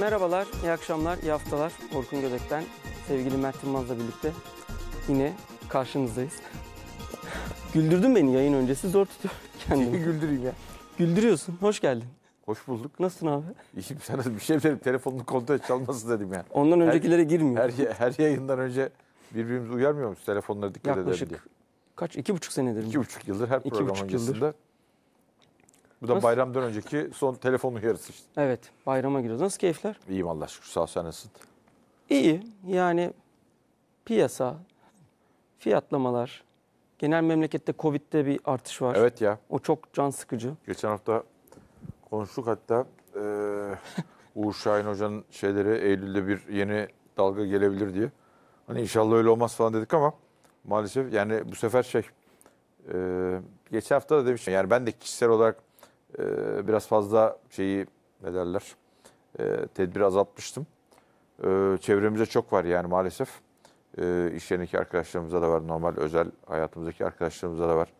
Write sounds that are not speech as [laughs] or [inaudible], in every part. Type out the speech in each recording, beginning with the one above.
Merhabalar, iyi akşamlar, iyi haftalar. Orkun Gödek'ten sevgili Mert Yılmaz'la birlikte yine karşınızdayız. [laughs] Güldürdün beni yayın öncesi zor tutuyor [laughs] kendimi. Güldüreyim ya. Güldürüyorsun, hoş geldin. Hoş bulduk. Nasılsın abi? İşim sana [laughs] bir şey verip telefonunu kontrol et çalması dedim yani. Ondan öncekilere her, girmiyor. Her, her yayından önce birbirimizi uyarmıyor muyuz? telefonları dikkat Yaklaşık edelim diye. Yaklaşık kaç, iki buçuk senedir mi? İki buçuk yıldır her iki programın yazısında bu da bayramdan önceki son telefon uyarısı işte. Evet bayrama giriyoruz. Nasıl keyifler? İyiyim Allah şükür sağ ol sen nasılsın? İyi yani piyasa, fiyatlamalar, genel memlekette Covid'de bir artış var. Evet ya. O çok can sıkıcı. Geçen hafta konuştuk hatta e, Uğur Şahin Hoca'nın şeyleri Eylül'de bir yeni dalga gelebilir diye. Hani inşallah öyle olmaz falan dedik ama maalesef yani bu sefer şey e, geçen hafta da demiştim yani ben de kişisel olarak e, biraz fazla şeyi ne derler e, tedbiri azaltmıştım. E, ee, çevremize çok var yani maalesef. E, iş yerindeki arkadaşlarımıza da var. Normal özel hayatımızdaki arkadaşlarımıza da var.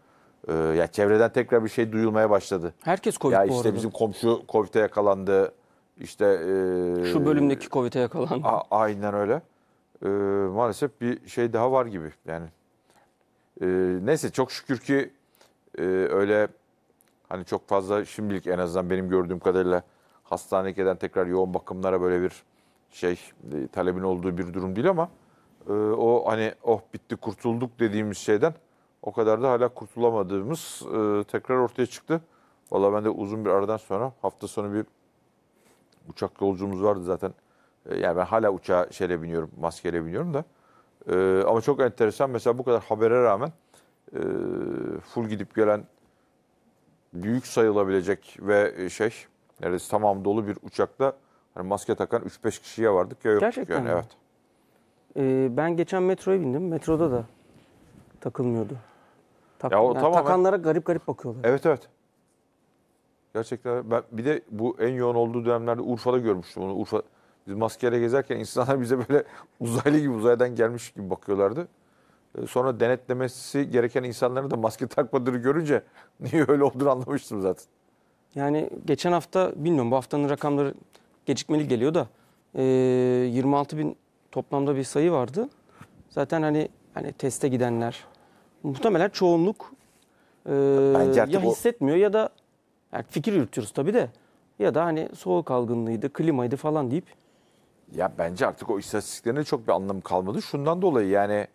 E, ya çevreden tekrar bir şey duyulmaya başladı. Herkes Covid ya bu işte arada. bizim komşu Covid'e yakalandı. İşte e, Şu bölümdeki Covid'e yakalandı. a- aynen öyle. E, maalesef bir şey daha var gibi yani. E, neyse çok şükür ki e, öyle Hani çok fazla şimdilik en azından benim gördüğüm kadarıyla hastanedeyken tekrar yoğun bakımlara böyle bir şey e, talebin olduğu bir durum değil ama e, o hani oh bitti kurtulduk dediğimiz şeyden o kadar da hala kurtulamadığımız e, tekrar ortaya çıktı. Valla ben de uzun bir aradan sonra hafta sonu bir uçak yolculuğumuz vardı zaten. E, yani ben hala uçağa şeyle biniyorum, maskeyle biniyorum da. E, ama çok enteresan mesela bu kadar habere rağmen e, full gidip gelen büyük sayılabilecek ve e, şey neredeyse tamam dolu bir uçakta hani maske takan 3-5 kişiye vardık ya yok Gerçekten yani mi? evet. Ee, ben geçen metroya bindim. Metroda da takılmıyordu. Tak, ya o yani tamamen- takanlara garip garip bakıyorlar. Evet evet. Gerçekten ben bir de bu en yoğun olduğu dönemlerde Urfa'da görmüştüm onu. Urfa biz maskeyle gezerken insanlar bize böyle [laughs] uzaylı gibi uzaydan gelmiş gibi bakıyorlardı. Ee, sonra denetlemesi gereken insanların da maske takmadığını görünce [laughs] niye öyle olduğunu anlamıştım zaten. Yani geçen hafta bilmiyorum bu haftanın rakamları gecikmeli geliyor da 26 e, bin toplamda bir sayı vardı. Zaten hani hani teste gidenler muhtemelen çoğunluk e, ya hissetmiyor o... ya da yani fikir yürütüyoruz tabii de ya da hani soğuk algınlığıydı, klimaydı falan deyip. Ya bence artık o istatistiklerine çok bir anlamı kalmadı. Şundan dolayı yani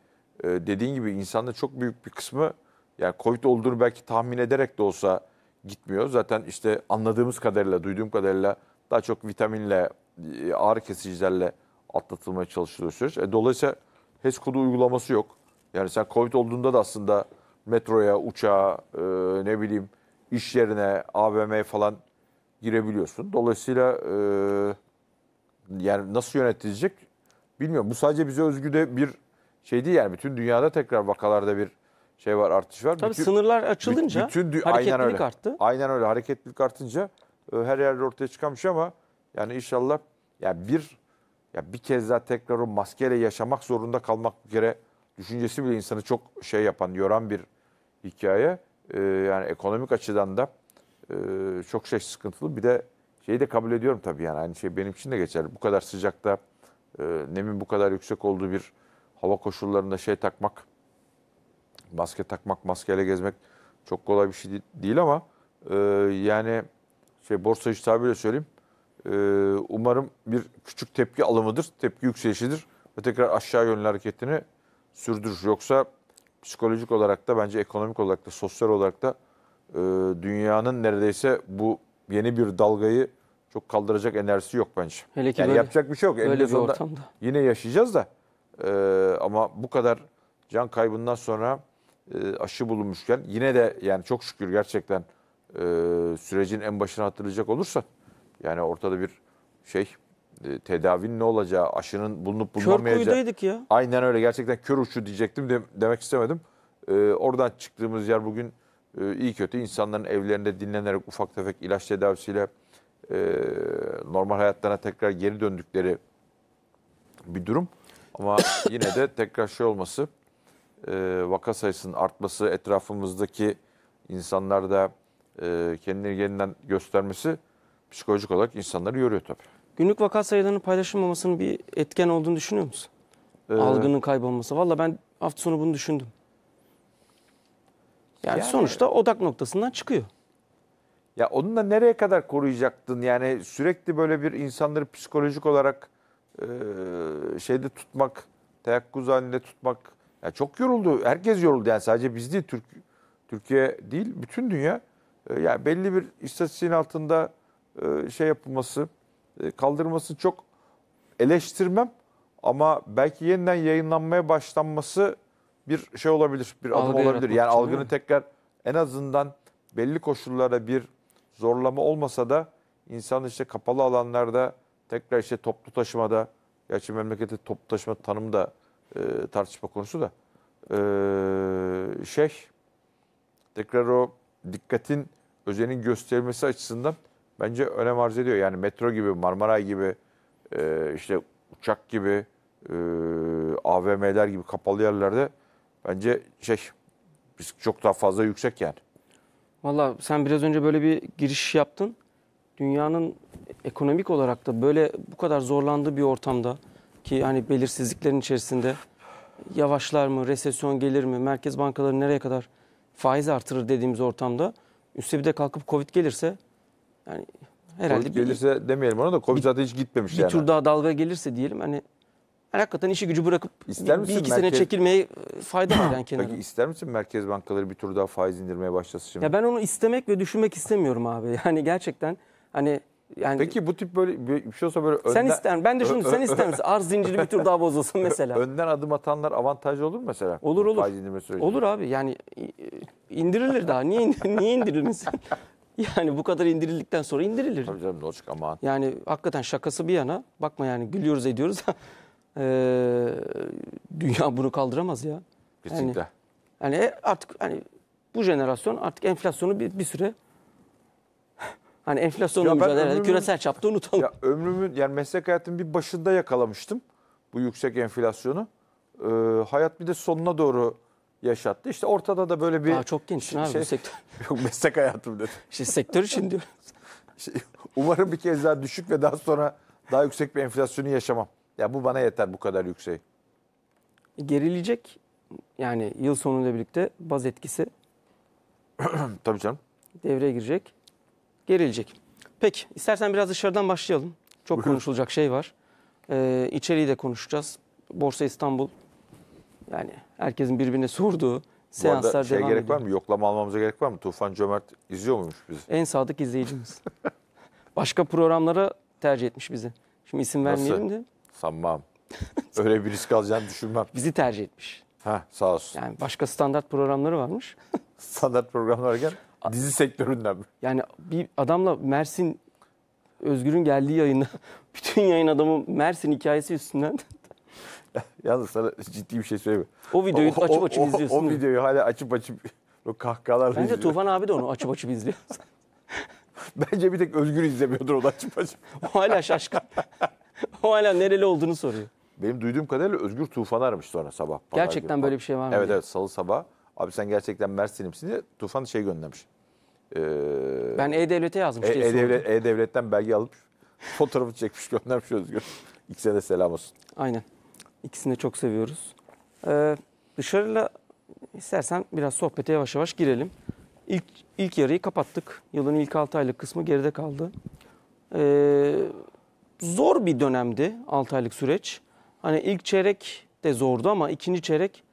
e, dediğin gibi insanın çok büyük bir kısmı yani Covid olduğunu belki tahmin ederek de olsa gitmiyor. Zaten işte anladığımız kadarıyla, duyduğum kadarıyla daha çok vitaminle, e, ağrı kesicilerle atlatılmaya çalışılıyor süreç. E, dolayısıyla HES kodu uygulaması yok. Yani sen Covid olduğunda da aslında metroya, uçağa, e, ne bileyim iş yerine, AVM falan girebiliyorsun. Dolayısıyla e, yani nasıl yönetilecek bilmiyorum. Bu sadece bize özgü de bir şey değil yani bütün dünyada tekrar vakalarda bir şey var artış var. Tabii bütün, sınırlar açılınca bütün, bütün, hareketlilik aynen öyle. arttı. Aynen öyle hareketlilik artınca e, her yerde ortaya çıkamış şey ama yani inşallah yani bir ya bir kez daha tekrar o maskeyle yaşamak zorunda kalmak bir kere düşüncesi bile insanı çok şey yapan, yoran bir hikaye. Ee, yani ekonomik açıdan da e, çok şey sıkıntılı. Bir de şeyi de kabul ediyorum tabii yani aynı şey benim için de geçer. Bu kadar sıcakta e, nemin bu kadar yüksek olduğu bir hava koşullarında şey takmak, maske takmak, maskeyle gezmek çok kolay bir şey değil ama e, yani şey borsacı tabiriyle söyleyeyim. E, umarım bir küçük tepki alımıdır, tepki yükselişidir ve tekrar aşağı yönlü hareketini sürdürür. Yoksa psikolojik olarak da bence ekonomik olarak da sosyal olarak da e, dünyanın neredeyse bu yeni bir dalgayı çok kaldıracak enerjisi yok bence. Hele ki yani böyle, yapacak bir şey yok. Öyle bir ortamda. Yine yaşayacağız da e, ama bu kadar can kaybından sonra e, aşı bulunmuşken yine de yani çok şükür gerçekten e, sürecin en başına hatırlayacak olursak yani ortada bir şey e, tedavinin ne olacağı, aşının bulunup bulunamayacağı. Kör ya. Aynen öyle gerçekten kör uçu diyecektim de, demek istemedim. E, oradan çıktığımız yer bugün e, iyi kötü insanların evlerinde dinlenerek ufak tefek ilaç tedavisiyle e, normal hayatlarına tekrar geri döndükleri bir durum. Ama [laughs] yine de tekrar şey olması, e, vaka sayısının artması, etrafımızdaki insanlarda e, kendini yeniden göstermesi psikolojik olarak insanları yoruyor tabii. Günlük vaka sayılarını paylaşılmamasının bir etken olduğunu düşünüyor musun? Ee, Algının kaybolması. Valla ben hafta sonu bunu düşündüm. Yani, yani sonuçta odak noktasından çıkıyor. Ya onunla nereye kadar koruyacaktın? Yani sürekli böyle bir insanları psikolojik olarak ee, şeyde tutmak, teyakkuz halinde tutmak. Yani çok yoruldu. Herkes yoruldu yani sadece biz değil Türk Türkiye değil bütün dünya ee, yani belli bir istatistiğin altında e, şey yapılması, e, kaldırılması çok eleştirmem ama belki yeniden yayınlanmaya başlanması bir şey olabilir, bir adım olabilir. Yani algını tekrar en azından belli koşullarda bir zorlama olmasa da insan işte kapalı alanlarda Tekrar işte toplu taşımada, gerçi memlekette toplu taşıma tanımı da e, tartışma konusu da. E, şey, tekrar o dikkatin, özenin gösterilmesi açısından bence önem arz ediyor. Yani metro gibi, Marmaray gibi, e, işte uçak gibi, e, AVM'ler gibi kapalı yerlerde bence şey risk çok daha fazla yüksek yani. Valla sen biraz önce böyle bir giriş yaptın dünyanın ekonomik olarak da böyle bu kadar zorlandığı bir ortamda ki hani belirsizliklerin içerisinde yavaşlar mı, resesyon gelir mi, merkez bankaları nereye kadar faiz artırır dediğimiz ortamda üstüne bir de kalkıp Covid gelirse yani herhalde COVID bir, gelirse demeyelim ona da Covid bir, zaten hiç gitmemiş bir yani. Bir tur daha dalga gelirse diyelim hani yani hakikaten işi gücü bırakıp ister misin bir iki merkez... sene çekilmeyi e, fayda var yani [clears throat] kenara. Peki ister misin merkez bankaları bir tur daha faiz indirmeye başlasın şimdi? Ya ben onu istemek ve düşünmek istemiyorum abi. [laughs] Yani gerçekten Hani yani Peki bu tip böyle bir şey olsa böyle önden... Sen ister Ben de şunu sen ister misin? Arz zinciri bir tur daha bozulsun [laughs] mesela. önden adım atanlar avantajlı olur mu mesela? Olur olur. Faiz indirme sürecinde. Olur abi yani indirilir daha. Niye, [laughs] niye indirilmesin? Yani bu kadar indirildikten sonra indirilir. Tabii canım ne olacak Yani hakikaten şakası bir yana. Bakma yani gülüyoruz ediyoruz. [laughs] ee, dünya bunu kaldıramaz ya. Kesinlikle. Yani, yani artık hani bu jenerasyon artık enflasyonu bir, bir süre Hani enflasyonla Ya küresel çapta unutalım. Ya ömrümün yani meslek hayatımın bir başında yakalamıştım bu yüksek enflasyonu. Ee, hayat bir de sonuna doğru yaşattı. İşte ortada da böyle bir Aa, çok gençsin şey- abi bu şey- sektör. [laughs] Yok, meslek hayatım dedi. İşte sektör için diyor. [laughs] Şey, umarım bir kez daha düşük ve daha sonra daha yüksek bir enflasyonu yaşamam. Ya bu bana yeter bu kadar yüksek. E, gerilecek yani yıl sonuyla birlikte baz etkisi [clears throat] Tabii canım. devreye girecek gerilecek. Peki istersen biraz dışarıdan başlayalım. Çok Buyurun. konuşulacak şey var. Ee, içeriği de konuşacağız. Borsa İstanbul yani herkesin birbirine sorduğu seanslar şey devam şey gerek ediyor. var mı? Yoklama almamıza gerek var mı? Tufan Cömert izliyor muymuş bizi? En sadık izleyicimiz. [laughs] Başka programlara tercih etmiş bizi. Şimdi isim vermeyelim Nasıl? de. Sanmam. Öyle bir risk alacağını düşünmem. Bizi tercih etmiş. Ha sağ olsun. Yani başka standart programları varmış. [laughs] standart programlar gel. Dizi sektöründen mi? Yani bir adamla Mersin Özgür'ün geldiği yayını [laughs] bütün yayın adamı Mersin hikayesi üstünden [laughs] Yalnız sana ciddi bir şey söyleyeyim. O videoyu o, açıp açıp o, izliyorsun. O, o videoyu hala açıp açıp [laughs] o kahkahalarla Bence izliyor. Tufan abi de onu açıp açıp izliyor. Bence bir tek Özgür izlemiyordur onu açıp açıp. o hala şaşkın. o hala nereli olduğunu soruyor. Benim duyduğum kadarıyla Özgür Tufan aramış sonra sabah. Gerçekten gibi. böyle bir şey var mı? Evet diye. evet salı sabah. Abi sen gerçekten Mersin'imsin diye Tufan şey göndermiş. Ee, ben E-Devlet'e yazmıştım. E- E-Devlet, E-Devlet'ten belge alıp [laughs] fotoğrafı çekmiş göndermiş Özgür. İkisine de selam olsun. Aynen. İkisini de çok seviyoruz. Ee, dışarıyla istersen biraz sohbete yavaş yavaş girelim. İlk, ilk yarıyı kapattık. Yılın ilk 6 aylık kısmı geride kaldı. Ee, zor bir dönemdi 6 aylık süreç. Hani ilk çeyrek de zordu ama ikinci çeyrek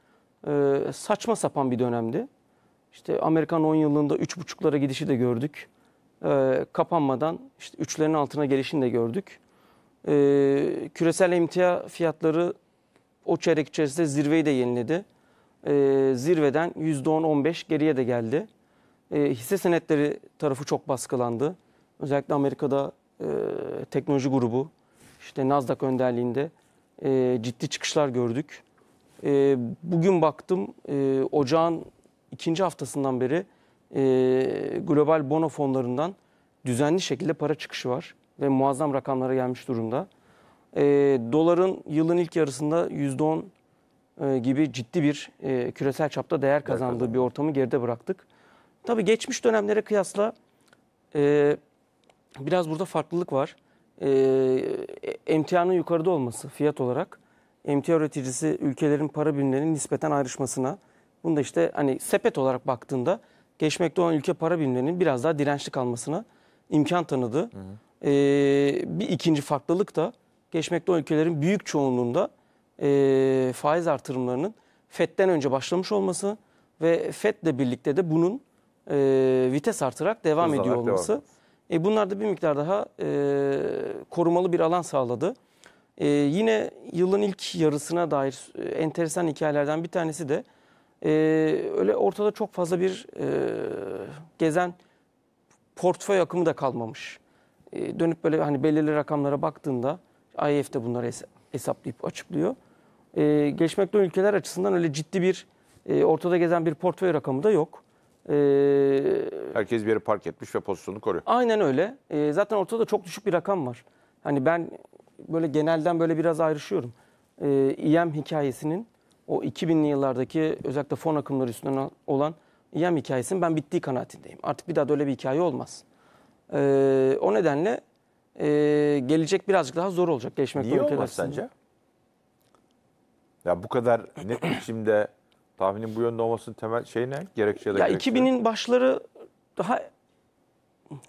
e, saçma sapan bir dönemdi. İşte Amerikan 10 yılında 3,5'lara gidişi de gördük. E, kapanmadan işte 3'lerin altına gelişini de gördük. E, küresel emtia fiyatları o çeyrek içerisinde zirveyi de yeniledi. E, zirveden %10-15 geriye de geldi. E, hisse senetleri tarafı çok baskılandı. Özellikle Amerika'da e, teknoloji grubu, işte Nasdaq önderliğinde e, ciddi çıkışlar gördük. E, bugün baktım e, ocağın ikinci haftasından beri e, global bono fonlarından düzenli şekilde para çıkışı var ve muazzam rakamlara gelmiş durumda. E, doların yılın ilk yarısında %10 e, gibi ciddi bir e, küresel çapta değer kazandığı bir ortamı geride bıraktık. Tabii geçmiş dönemlere kıyasla e, biraz burada farklılık var. E, emtianın yukarıda olması fiyat olarak emtia üreticisi ülkelerin para birimlerinin nispeten ayrışmasına, Bunda işte hani sepet olarak baktığında geçmekte olan ülke para birimlerinin biraz daha dirençli kalmasına imkan tanıdı. Hı hı. Ee, bir ikinci farklılık da geçmekte olan ülkelerin büyük çoğunluğunda e, faiz artırımlarının FED'den önce başlamış olması ve FED'le birlikte de bunun e, vites artırarak devam Hızlanarak ediyor olması. Devam. E, bunlar da bir miktar daha e, korumalı bir alan sağladı. E, yine yılın ilk yarısına dair e, enteresan hikayelerden bir tanesi de e, öyle ortada çok fazla bir e, gezen portföy akımı da kalmamış. E, dönüp böyle hani belirli rakamlara baktığında IMF de bunları hes hesaplayıp açıklıyor. E, ee, gelişmekte ülkeler açısından öyle ciddi bir e, ortada gezen bir portföy rakamı da yok. E, Herkes bir yere park etmiş ve pozisyonunu koruyor. Aynen öyle. E, zaten ortada çok düşük bir rakam var. Hani ben böyle genelden böyle biraz ayrışıyorum. E, IM hikayesinin o 2000'li yıllardaki özellikle fon akımları üstünden olan yem hikayesinin ben bittiği kanaatindeyim. Artık bir daha da öyle bir hikaye olmaz. Ee, o nedenle e, gelecek birazcık daha zor olacak gelişmekte Niye olmaz sence? Ya bu kadar net biçimde tahminin bu yönde olmasının temel şey ne? Gerekçe ya Ya gerekçe. 2000'in başları daha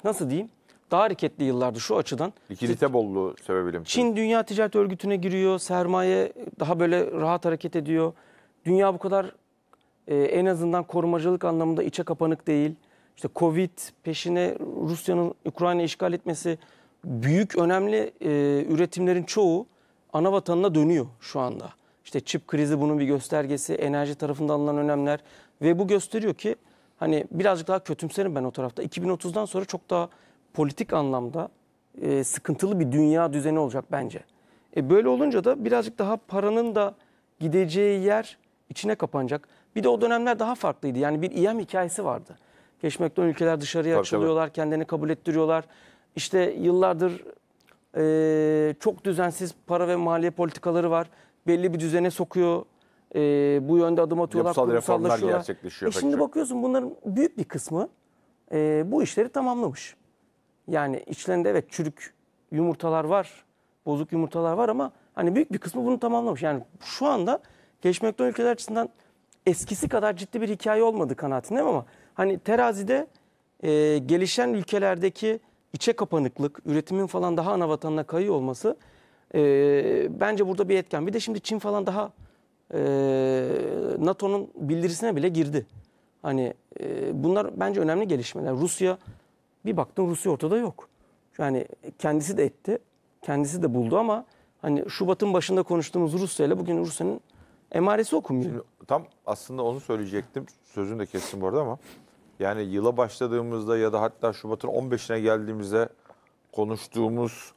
nasıl diyeyim? daha hareketli yıllardı şu açıdan. Likidite bolluğu sebebiyle mi? Çin Dünya Ticaret Örgütü'ne giriyor. Sermaye daha böyle rahat hareket ediyor. Dünya bu kadar e, en azından korumacılık anlamında içe kapanık değil. İşte Covid peşine Rusya'nın Ukrayna işgal etmesi büyük önemli e, üretimlerin çoğu ana vatanına dönüyor şu anda. İşte çip krizi bunun bir göstergesi, enerji tarafında alınan önemler ve bu gösteriyor ki hani birazcık daha kötümserim ben o tarafta. 2030'dan sonra çok daha politik anlamda e, sıkıntılı bir dünya düzeni olacak bence. E, böyle olunca da birazcık daha paranın da gideceği yer içine kapanacak. Bir de o dönemler daha farklıydı. Yani bir İYM hikayesi vardı. Geçmekten ülkeler dışarıya tabii, açılıyorlar, tabii. kendilerini kabul ettiriyorlar. İşte yıllardır e, çok düzensiz para ve maliye politikaları var. Belli bir düzene sokuyor. E, bu yönde adım atıyorlar. Yapısal reformlar gerçekleşiyor. E, şimdi bakıyorsun bunların büyük bir kısmı e, bu işleri tamamlamış. Yani içlerinde evet çürük yumurtalar var, bozuk yumurtalar var ama hani büyük bir kısmı bunu tamamlamış. Yani şu anda gelişmekte olan ülkeler açısından eskisi kadar ciddi bir hikaye olmadı kanaatindeyim ama hani terazide e, gelişen ülkelerdeki içe kapanıklık, üretimin falan daha ana vatanına kayıyor olması e, bence burada bir etken. Bir de şimdi Çin falan daha e, NATO'nun bildirisine bile girdi. Hani e, bunlar bence önemli gelişmeler. Rusya bir baktım Rusya ortada yok. Yani kendisi de etti. Kendisi de buldu ama hani Şubat'ın başında konuştuğumuz Rusya ile bugün Rusya'nın emaresi okumuyor Şimdi tam aslında onu söyleyecektim. Sözünü de kestim bu arada ama. Yani yıla başladığımızda ya da hatta Şubat'ın 15'ine geldiğimizde konuştuğumuz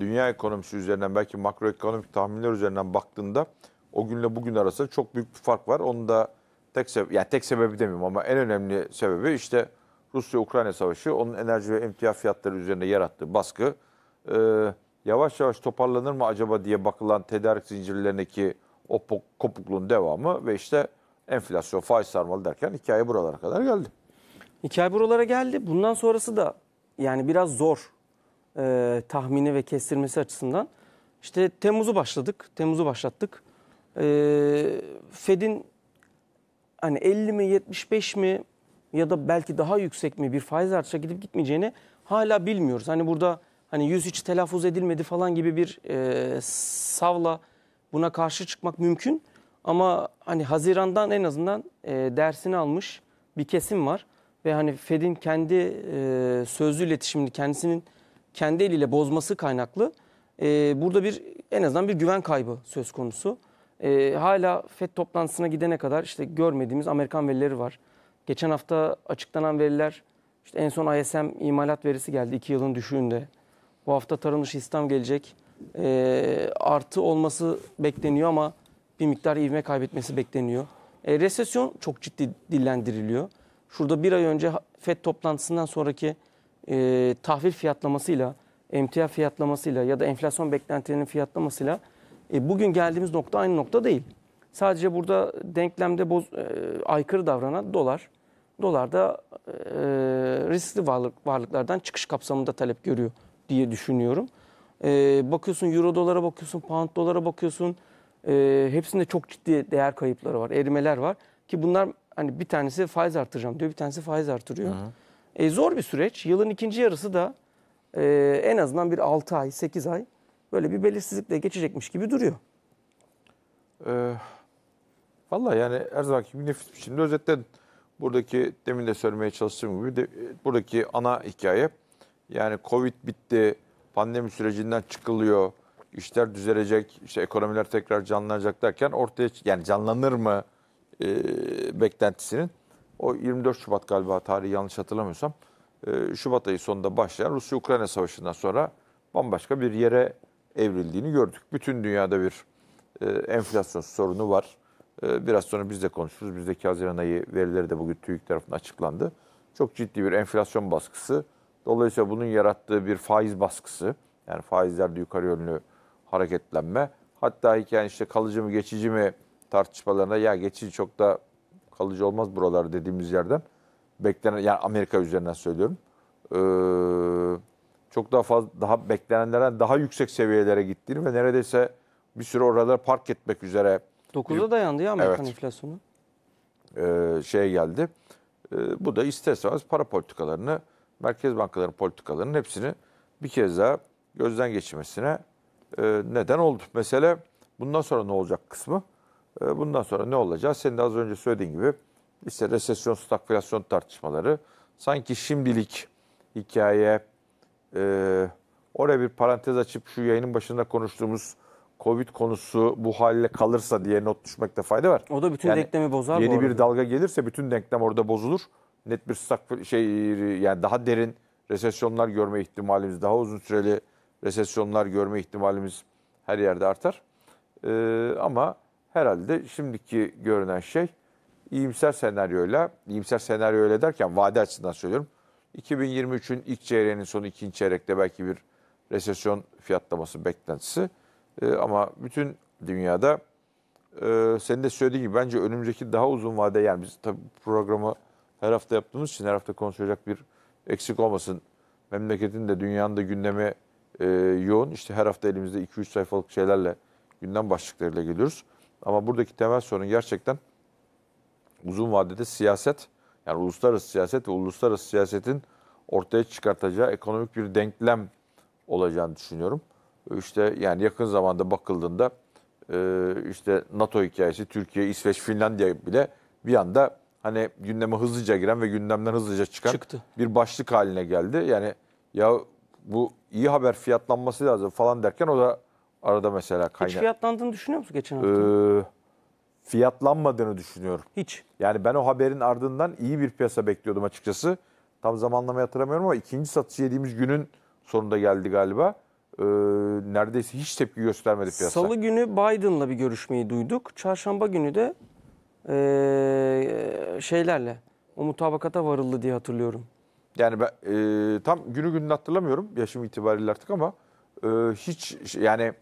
dünya ekonomisi üzerinden belki makroekonomik tahminler üzerinden baktığında o günle bugün arasında çok büyük bir fark var. Onu da tek sebebi, yani tek sebebi demiyorum ama en önemli sebebi işte Rusya-Ukrayna savaşı onun enerji ve emtia fiyatları üzerine yarattığı baskı e, yavaş yavaş toparlanır mı acaba diye bakılan tedarik zincirlerindeki o kopukluğun devamı ve işte enflasyon, faiz sarmalı derken hikaye buralara kadar geldi. Hikaye buralara geldi. Bundan sonrası da yani biraz zor e, tahmini ve kestirmesi açısından. İşte Temmuz'u başladık, Temmuz'u başlattık. E, Fed'in hani 50 mi 75 mi ya da belki daha yüksek mi bir faiz artışa gidip gitmeyeceğini hala bilmiyoruz. Hani burada hani yüz hiç telaffuz edilmedi falan gibi bir e, savla buna karşı çıkmak mümkün. Ama hani Haziran'dan en azından e, dersini almış bir kesim var. Ve hani Fed'in kendi e, sözlü iletişimini kendisinin kendi eliyle bozması kaynaklı. E, burada bir en azından bir güven kaybı söz konusu. E, hala FED toplantısına gidene kadar işte görmediğimiz Amerikan verileri var. Geçen hafta açıklanan veriler işte en son ISM imalat verisi geldi 2 yılın düşüğünde. Bu hafta tarım dışı istihdam gelecek. E, artı olması bekleniyor ama bir miktar ivme kaybetmesi bekleniyor. E, resesyon çok ciddi dillendiriliyor. Şurada bir ay önce FED toplantısından sonraki e, tahvil fiyatlamasıyla, emtia fiyatlamasıyla ya da enflasyon beklentilerinin fiyatlamasıyla e, bugün geldiğimiz nokta aynı nokta değil. Sadece burada denklemde boz, e, aykırı davranan dolar dolar da e, riskli varlık, varlıklardan çıkış kapsamında talep görüyor diye düşünüyorum. E, bakıyorsun euro dolara bakıyorsun, pound dolara bakıyorsun. E, hepsinde çok ciddi değer kayıpları var, erimeler var. Ki bunlar hani bir tanesi faiz artıracağım diyor, bir tanesi faiz artırıyor. E, zor bir süreç. Yılın ikinci yarısı da e, en azından bir 6 ay, 8 ay böyle bir belirsizlikle geçecekmiş gibi duruyor. Ee, Valla yani her zamanki bir nefis biçimde özetledin buradaki demin de söylemeye çalıştığım gibi de, e, buradaki ana hikaye yani Covid bitti, pandemi sürecinden çıkılıyor, işler düzelecek, işte ekonomiler tekrar canlanacak derken ortaya yani canlanır mı e, beklentisinin o 24 Şubat galiba tarihi yanlış hatırlamıyorsam e, Şubat ayı sonunda başlayan Rusya-Ukrayna savaşından sonra bambaşka bir yere evrildiğini gördük. Bütün dünyada bir e, enflasyon sorunu var. Ee, biraz sonra biz de konuşuruz. Bizdeki Haziran ayı verileri de bugün TÜİK tarafından açıklandı. Çok ciddi bir enflasyon baskısı. Dolayısıyla bunun yarattığı bir faiz baskısı. Yani faizlerde yukarı yönlü hareketlenme. Hatta hikaye işte kalıcı mı geçici mi tartışmalarına ya geçici çok da kalıcı olmaz buralar dediğimiz yerden beklenen yani Amerika üzerinden söylüyorum. Ee, çok daha fazla daha beklenenlerden daha yüksek seviyelere gittiğini ve neredeyse bir süre oralar park etmek üzere 9'a dayandı ya Amerikan evet. enflasyonu. Ee, şey geldi. Ee, bu da isterseniz para politikalarını, merkez bankaların politikalarının hepsini bir kez daha gözden geçirmesine e, neden oldu. Mesela bundan sonra ne olacak kısmı. E, bundan sonra ne olacak? Senin de az önce söylediğin gibi işte resesyon, stagflasyon tartışmaları sanki şimdilik hikaye e, oraya bir parantez açıp şu yayının başında konuştuğumuz Covid konusu bu halle kalırsa diye not düşmekte fayda var. O da bütün yani denklemi bozar Yeni bir dalga gelirse bütün denklem orada bozulur. Net bir stak şey yani daha derin resesyonlar görme ihtimalimiz, daha uzun süreli resesyonlar görme ihtimalimiz her yerde artar. Ee, ama herhalde şimdiki görünen şey iyimser senaryoyla, iyimser senaryoyla derken vade açısından söylüyorum. 2023'ün ilk çeyreğinin sonu ikinci çeyrekte belki bir resesyon fiyatlaması beklentisi. Ee, ama bütün dünyada e, senin de söylediğin gibi bence önümüzdeki daha uzun vade yani biz tabii programı her hafta yaptığımız için her hafta konuşacak bir eksik olmasın. Memleketin de dünyanın da gündemi e, yoğun. İşte her hafta elimizde 2-3 sayfalık şeylerle gündem başlıklarıyla geliyoruz. Ama buradaki temel sorun gerçekten uzun vadede siyaset yani uluslararası siyaset ve uluslararası siyasetin ortaya çıkartacağı ekonomik bir denklem olacağını düşünüyorum işte yani yakın zamanda bakıldığında e, işte NATO hikayesi, Türkiye, İsveç, Finlandiya bile bir anda hani gündeme hızlıca giren ve gündemden hızlıca çıkan Çıktı. bir başlık haline geldi. Yani ya bu iyi haber fiyatlanması lazım falan derken o da arada mesela kaynak. Hiç fiyatlandığını düşünüyor musun geçen hafta? Ee, fiyatlanmadığını düşünüyorum. Hiç. Yani ben o haberin ardından iyi bir piyasa bekliyordum açıkçası. Tam zamanlama yatıramıyorum ama ikinci satış yediğimiz günün sonunda geldi galiba e, neredeyse hiç tepki göstermedi piyasa. Salı günü Biden'la bir görüşmeyi duyduk. Çarşamba günü de e, şeylerle o mutabakata varıldı diye hatırlıyorum. Yani ben e, tam günü gününü hatırlamıyorum yaşım itibariyle artık ama e, hiç yani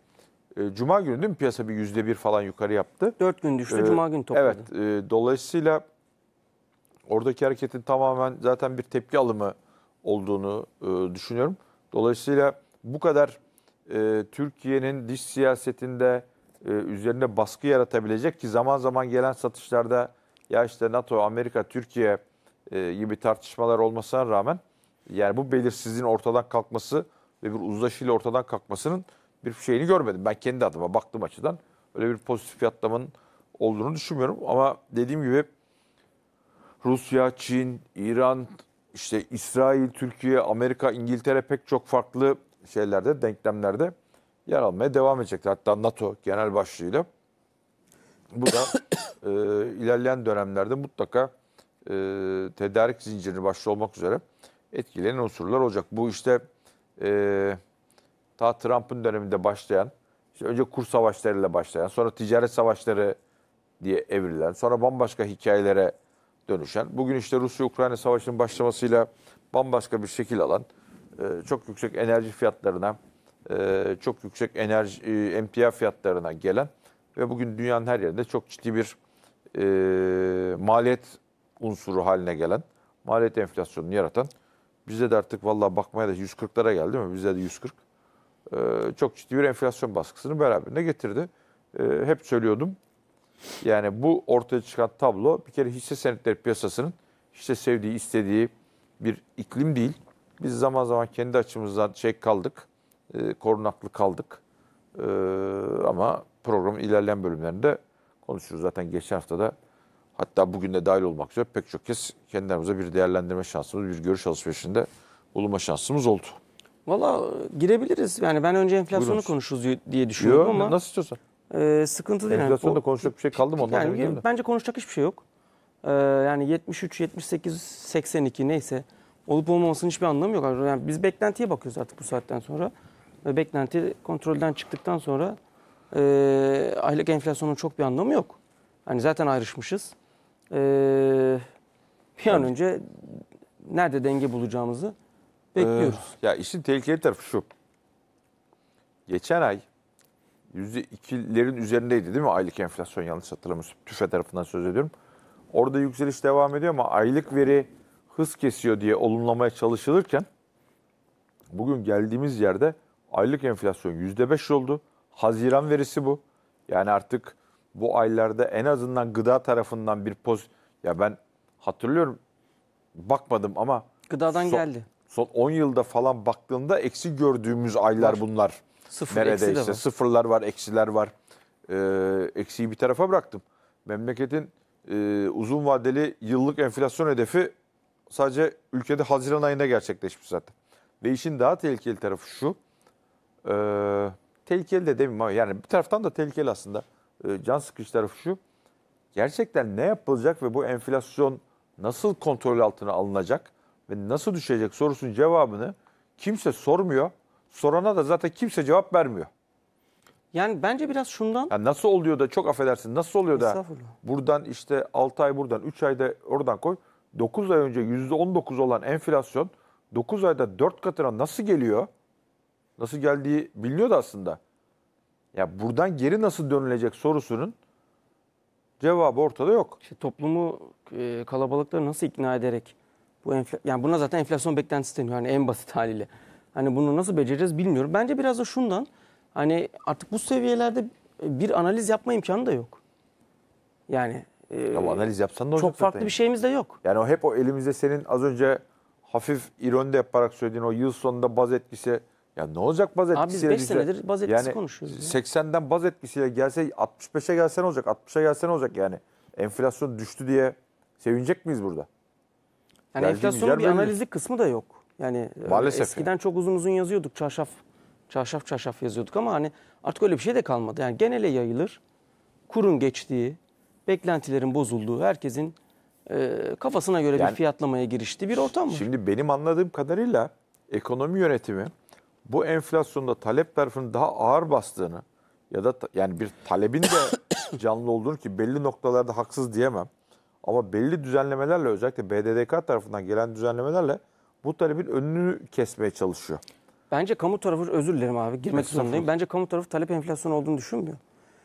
e, Cuma günü değil mi piyasa bir yüzde bir falan yukarı yaptı. Dört gün düştü, e, Cuma günü topladı. Evet, e, dolayısıyla oradaki hareketin tamamen zaten bir tepki alımı olduğunu e, düşünüyorum. Dolayısıyla bu kadar e, Türkiye'nin dış siyasetinde e, üzerinde baskı yaratabilecek ki zaman zaman gelen satışlarda ya işte NATO, Amerika, Türkiye e, gibi tartışmalar olmasına rağmen yani bu belirsizliğin ortadan kalkması ve bir uzlaşıyla ortadan kalkmasının bir şeyini görmedim. Ben kendi adıma baktığım açıdan öyle bir pozitif fiyatlamanın olduğunu düşünmüyorum. Ama dediğim gibi Rusya, Çin, İran, işte İsrail, Türkiye, Amerika, İngiltere pek çok farklı şeylerde, denklemlerde yer almaya devam edecekler. Hatta NATO genel başlığıyla. Bu da [coughs] e, ilerleyen dönemlerde mutlaka e, tedarik zincirini başta olmak üzere etkileyen unsurlar olacak. Bu işte e, ta Trump'ın döneminde başlayan, işte önce kur savaşlarıyla başlayan, sonra ticaret savaşları diye evrilen, sonra bambaşka hikayelere dönüşen, bugün işte Rusya-Ukrayna savaşının başlamasıyla bambaşka bir şekil alan, ee, çok yüksek enerji fiyatlarına, e, çok yüksek enerji emtia fiyatlarına gelen ve bugün dünyanın her yerinde çok ciddi bir e, maliyet unsuru haline gelen, maliyet enflasyonunu yaratan, bize de artık vallahi bakmaya da 140'lara geldi mi? bize de 140. Ee, çok ciddi bir enflasyon baskısını beraberinde getirdi. Ee, hep söylüyordum. Yani bu ortaya çıkan tablo bir kere hisse senetleri piyasasının işte sevdiği, istediği bir iklim değil biz zaman zaman kendi açımızdan şey kaldık, e, korunaklı kaldık. E, ama programın ilerleyen bölümlerinde konuşuruz. Zaten geçen hafta da hatta bugün de dahil olmak üzere pek çok kez kendilerimize bir değerlendirme şansımız, bir görüş alışverişinde bulunma şansımız oldu. Valla e, girebiliriz. Yani ben önce enflasyonu Buyurun. konuşuruz diye düşünüyorum ama. Nasıl istiyorsan. E, sıkıntı değil. Enflasyonda yani. konuşacak bir şey kaldı mı ondan yani, Bence konuşacak hiçbir şey yok. E, yani 73, 78, 82 neyse olup olmamasının hiçbir anlamı yok. Yani biz beklentiye bakıyoruz artık bu saatten sonra. Beklenti kontrolden çıktıktan sonra e, aylık enflasyonun çok bir anlamı yok. Hani zaten ayrışmışız. E, bir an önce nerede denge bulacağımızı bekliyoruz. Ee, ya işin tehlikeli tarafı şu. Geçen ay yüzde %2'lerin üzerindeydi değil mi aylık enflasyon yanlış hatırlamıyorsam. TÜFE tarafından söz ediyorum. Orada yükseliş devam ediyor ama aylık veri hız kesiyor diye olumlamaya çalışılırken bugün geldiğimiz yerde aylık enflasyon %5 oldu. Haziran verisi bu. Yani artık bu aylarda en azından gıda tarafından bir poz ya ben hatırlıyorum bakmadım ama gıdadan son, geldi. Son 10 yılda falan baktığımda eksi gördüğümüz aylar bunlar. Sıfır, Neredeyse var. sıfırlar var, eksiler var. Ee, eksiyi bir tarafa bıraktım. Memleketin e, uzun vadeli yıllık enflasyon hedefi sadece ülkede Haziran ayında gerçekleşmiş zaten. Ve işin daha tehlikeli tarafı şu. E, tehlikeli de demeyeyim ama yani bir taraftan da tehlikeli aslında. E, can sıkış tarafı şu. Gerçekten ne yapılacak ve bu enflasyon nasıl kontrol altına alınacak ve nasıl düşecek sorusunun cevabını kimse sormuyor. Sorana da zaten kimse cevap vermiyor. Yani bence biraz şundan... Yani nasıl oluyor da çok affedersin nasıl oluyor da buradan işte 6 ay buradan 3 ayda oradan koy. 9 ay önce %19 olan enflasyon 9 ayda 4 katına nasıl geliyor? Nasıl geldiği biliniyordu aslında. Ya buradan geri nasıl dönülecek sorusunun cevabı ortada yok. İşte toplumu e, kalabalıkları nasıl ikna ederek bu enfla- yani buna zaten enflasyon beklentisi deniyor hani en basit haliyle. Hani bunu nasıl becereceğiz bilmiyorum. Bence biraz da şundan hani artık bu seviyelerde bir analiz yapma imkanı da yok. Yani e, ee, ya analiz yapsan da Çok farklı yani. bir şeyimiz de yok. Yani o hep o elimizde senin az önce hafif ironi de yaparak söylediğin o yıl sonunda baz etkisi ya ne olacak baz etkisiyle? Abi biz 5 senedir baz etkisi yani konuşuyoruz. Ya. 80'den baz etkisiyle gelse 65'e gelse ne olacak? 60'a gelse ne olacak yani? Enflasyon düştü diye sevinecek miyiz burada? Yani Gerçi enflasyonun bir analizlik kısmı da yok. Yani e, Maalesef eskiden yani. çok uzun uzun yazıyorduk çarşaf çarşaf çarşaf yazıyorduk ama hani artık öyle bir şey de kalmadı. Yani genele yayılır. Kurun geçtiği, beklentilerin bozulduğu, herkesin e, kafasına göre yani, bir fiyatlamaya girişti bir ortam mı? Şimdi benim anladığım kadarıyla ekonomi yönetimi bu enflasyonda talep tarafının daha ağır bastığını ya da yani bir talebin de [coughs] canlı olduğunu ki belli noktalarda haksız diyemem. Ama belli düzenlemelerle özellikle BDDK tarafından gelen düzenlemelerle bu talebin önünü kesmeye çalışıyor. Bence kamu tarafı özür dilerim abi girmek zorundayım. Bence kamu tarafı talep enflasyonu olduğunu düşünmüyor.